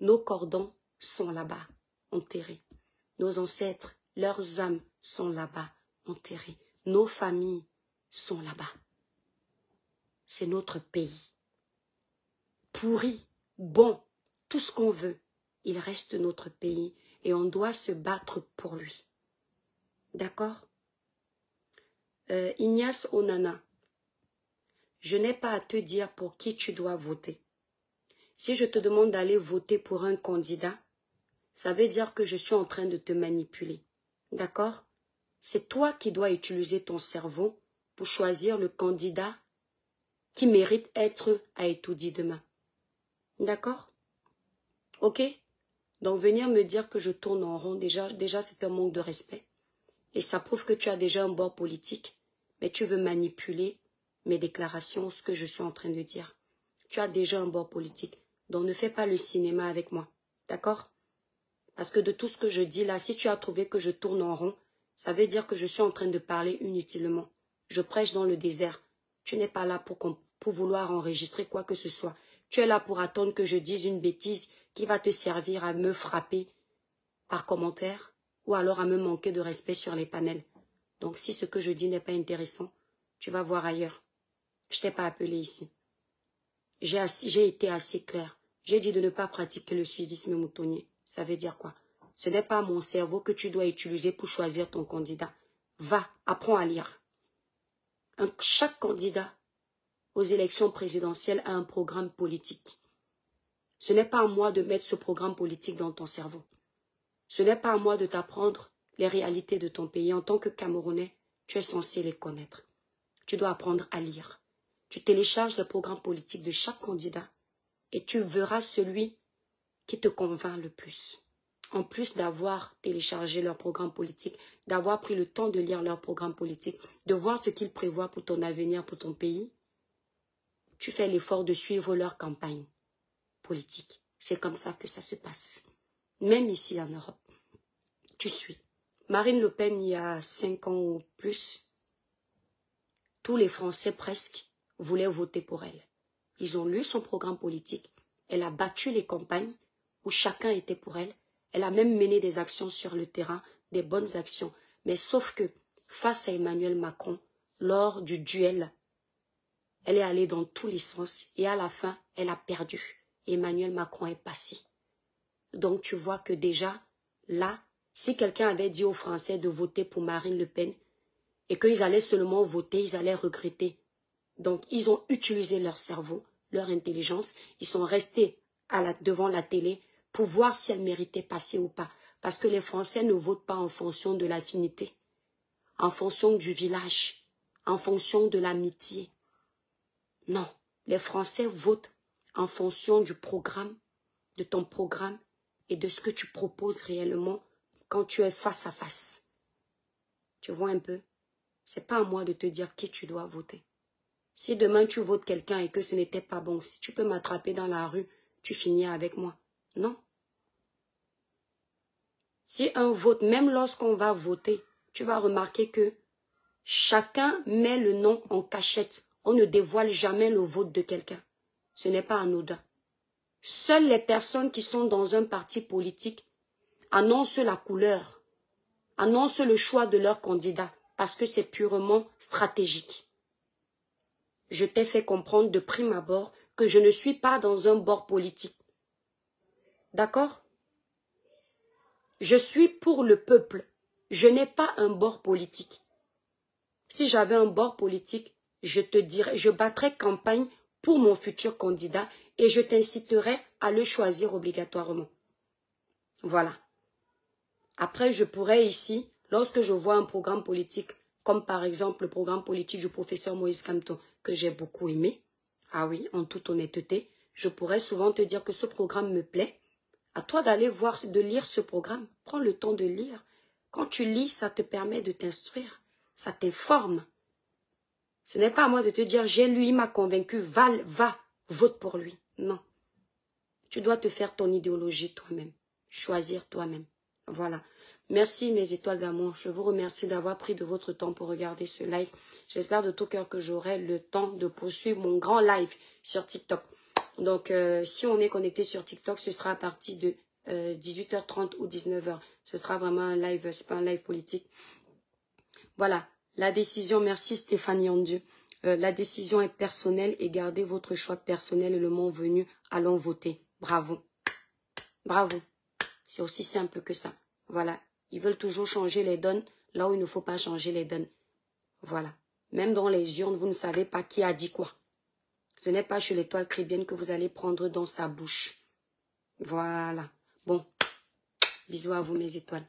nos cordons sont là-bas, enterrés. Nos ancêtres, leurs âmes sont là-bas, enterrés. Nos familles sont là-bas. C'est notre pays. Pourri, bon, tout ce qu'on veut, il reste notre pays et on doit se battre pour lui. D'accord euh, Ignace Onana, je n'ai pas à te dire pour qui tu dois voter. Si je te demande d'aller voter pour un candidat, ça veut dire que je suis en train de te manipuler. D'accord c'est toi qui dois utiliser ton cerveau pour choisir le candidat qui mérite être à étudier demain. D'accord Ok Donc venir me dire que je tourne en rond, déjà, déjà c'est un manque de respect. Et ça prouve que tu as déjà un bord politique, mais tu veux manipuler mes déclarations, ce que je suis en train de dire. Tu as déjà un bord politique, donc ne fais pas le cinéma avec moi. D'accord Parce que de tout ce que je dis là, si tu as trouvé que je tourne en rond, ça veut dire que je suis en train de parler inutilement. Je prêche dans le désert. Tu n'es pas là pour, vouloir enregistrer quoi que ce soit. Tu es là pour attendre que je dise une bêtise qui va te servir à me frapper par commentaire ou alors à me manquer de respect sur les panels. Donc si ce que je dis n'est pas intéressant, tu vas voir ailleurs. Je t'ai pas appelé ici. J'ai été assez clair. J'ai dit de ne pas pratiquer le suivisme moutonnier. Ça veut dire quoi ce n'est pas mon cerveau que tu dois utiliser pour choisir ton candidat. Va, apprends à lire. chaque candidat aux élections présidentielles a un programme politique. Ce n'est pas à moi de mettre ce programme politique dans ton cerveau. Ce n'est pas à moi de t'apprendre les réalités de ton pays. En tant que Camerounais, tu es censé les connaître. Tu dois apprendre à lire. Tu télécharges le programme politique de chaque candidat et tu verras celui qui te convainc le plus en plus d'avoir téléchargé leur programme politique, d'avoir pris le temps de lire leur programme politique, de voir ce qu'ils prévoient pour ton avenir, pour ton pays, tu fais l'effort de suivre leur campagne politique. C'est comme ça que ça se passe. Même ici en Europe, tu suis. Marine Le Pen, il y a cinq ans ou plus, tous les Français presque voulaient voter pour elle. Ils ont lu son programme politique. Elle a battu les campagnes où chacun était pour elle elle a même mené des actions sur le terrain, des bonnes actions. Mais sauf que, face à Emmanuel Macron, lors du duel, elle est allée dans tous les sens et à la fin, elle a perdu. Emmanuel Macron est passé. Donc tu vois que déjà, là, si quelqu'un avait dit aux Français de voter pour Marine Le Pen et qu'ils allaient seulement voter, ils allaient regretter. Donc ils ont utilisé leur cerveau, leur intelligence, ils sont restés devant la télé pour voir si elle méritait passer ou pas. Parce que les Français ne votent pas en fonction de l'affinité, en fonction du village, en fonction de l'amitié. Non, les Français votent en fonction du programme, de ton programme et de ce que tu proposes réellement quand tu es face à face. Tu vois un peu C'est pas à moi de te dire qui tu dois voter. Si demain tu votes quelqu'un et que ce n'était pas bon, si tu peux m'attraper dans la rue, tu finis avec moi. Non. Si un vote, même lorsqu'on va voter, tu vas remarquer que chacun met le nom en cachette. On ne dévoile jamais le vote de quelqu'un. Ce n'est pas anodin. Seules les personnes qui sont dans un parti politique annoncent la couleur, annoncent le choix de leur candidat, parce que c'est purement stratégique. Je t'ai fait comprendre de prime abord que je ne suis pas dans un bord politique. D'accord je suis pour le peuple. Je n'ai pas un bord politique. Si j'avais un bord politique, je te dirais, je battrais campagne pour mon futur candidat et je t'inciterai à le choisir obligatoirement. Voilà. Après, je pourrais ici, lorsque je vois un programme politique, comme par exemple le programme politique du professeur Moïse Camto, que j'ai beaucoup aimé, ah oui, en toute honnêteté, je pourrais souvent te dire que ce programme me plaît, à toi d'aller voir, de lire ce programme. Prends le temps de lire. Quand tu lis, ça te permet de t'instruire. Ça t'informe. Ce n'est pas à moi de te dire, j'ai lui, il m'a convaincu, va, va, vote pour lui. Non. Tu dois te faire ton idéologie toi-même. Choisir toi-même. Voilà. Merci mes étoiles d'amour. Je vous remercie d'avoir pris de votre temps pour regarder ce live. J'espère de tout cœur que j'aurai le temps de poursuivre mon grand live sur TikTok. Donc, euh, si on est connecté sur TikTok, ce sera à partir de 18h30 euh, ou 19h. Ce sera vraiment un live, c'est pas un live politique. Voilà, la décision, merci Stéphanie Andieu. Euh, la décision est personnelle et gardez votre choix personnel le moment venu, allons voter. Bravo. Bravo. C'est aussi simple que ça. Voilà. Ils veulent toujours changer les donnes là où il ne faut pas changer les donnes. Voilà. Même dans les urnes, vous ne savez pas qui a dit quoi. Ce n'est pas chez l'étoile crébienne que vous allez prendre dans sa bouche. Voilà. Bon. Bisous à vous, mes étoiles.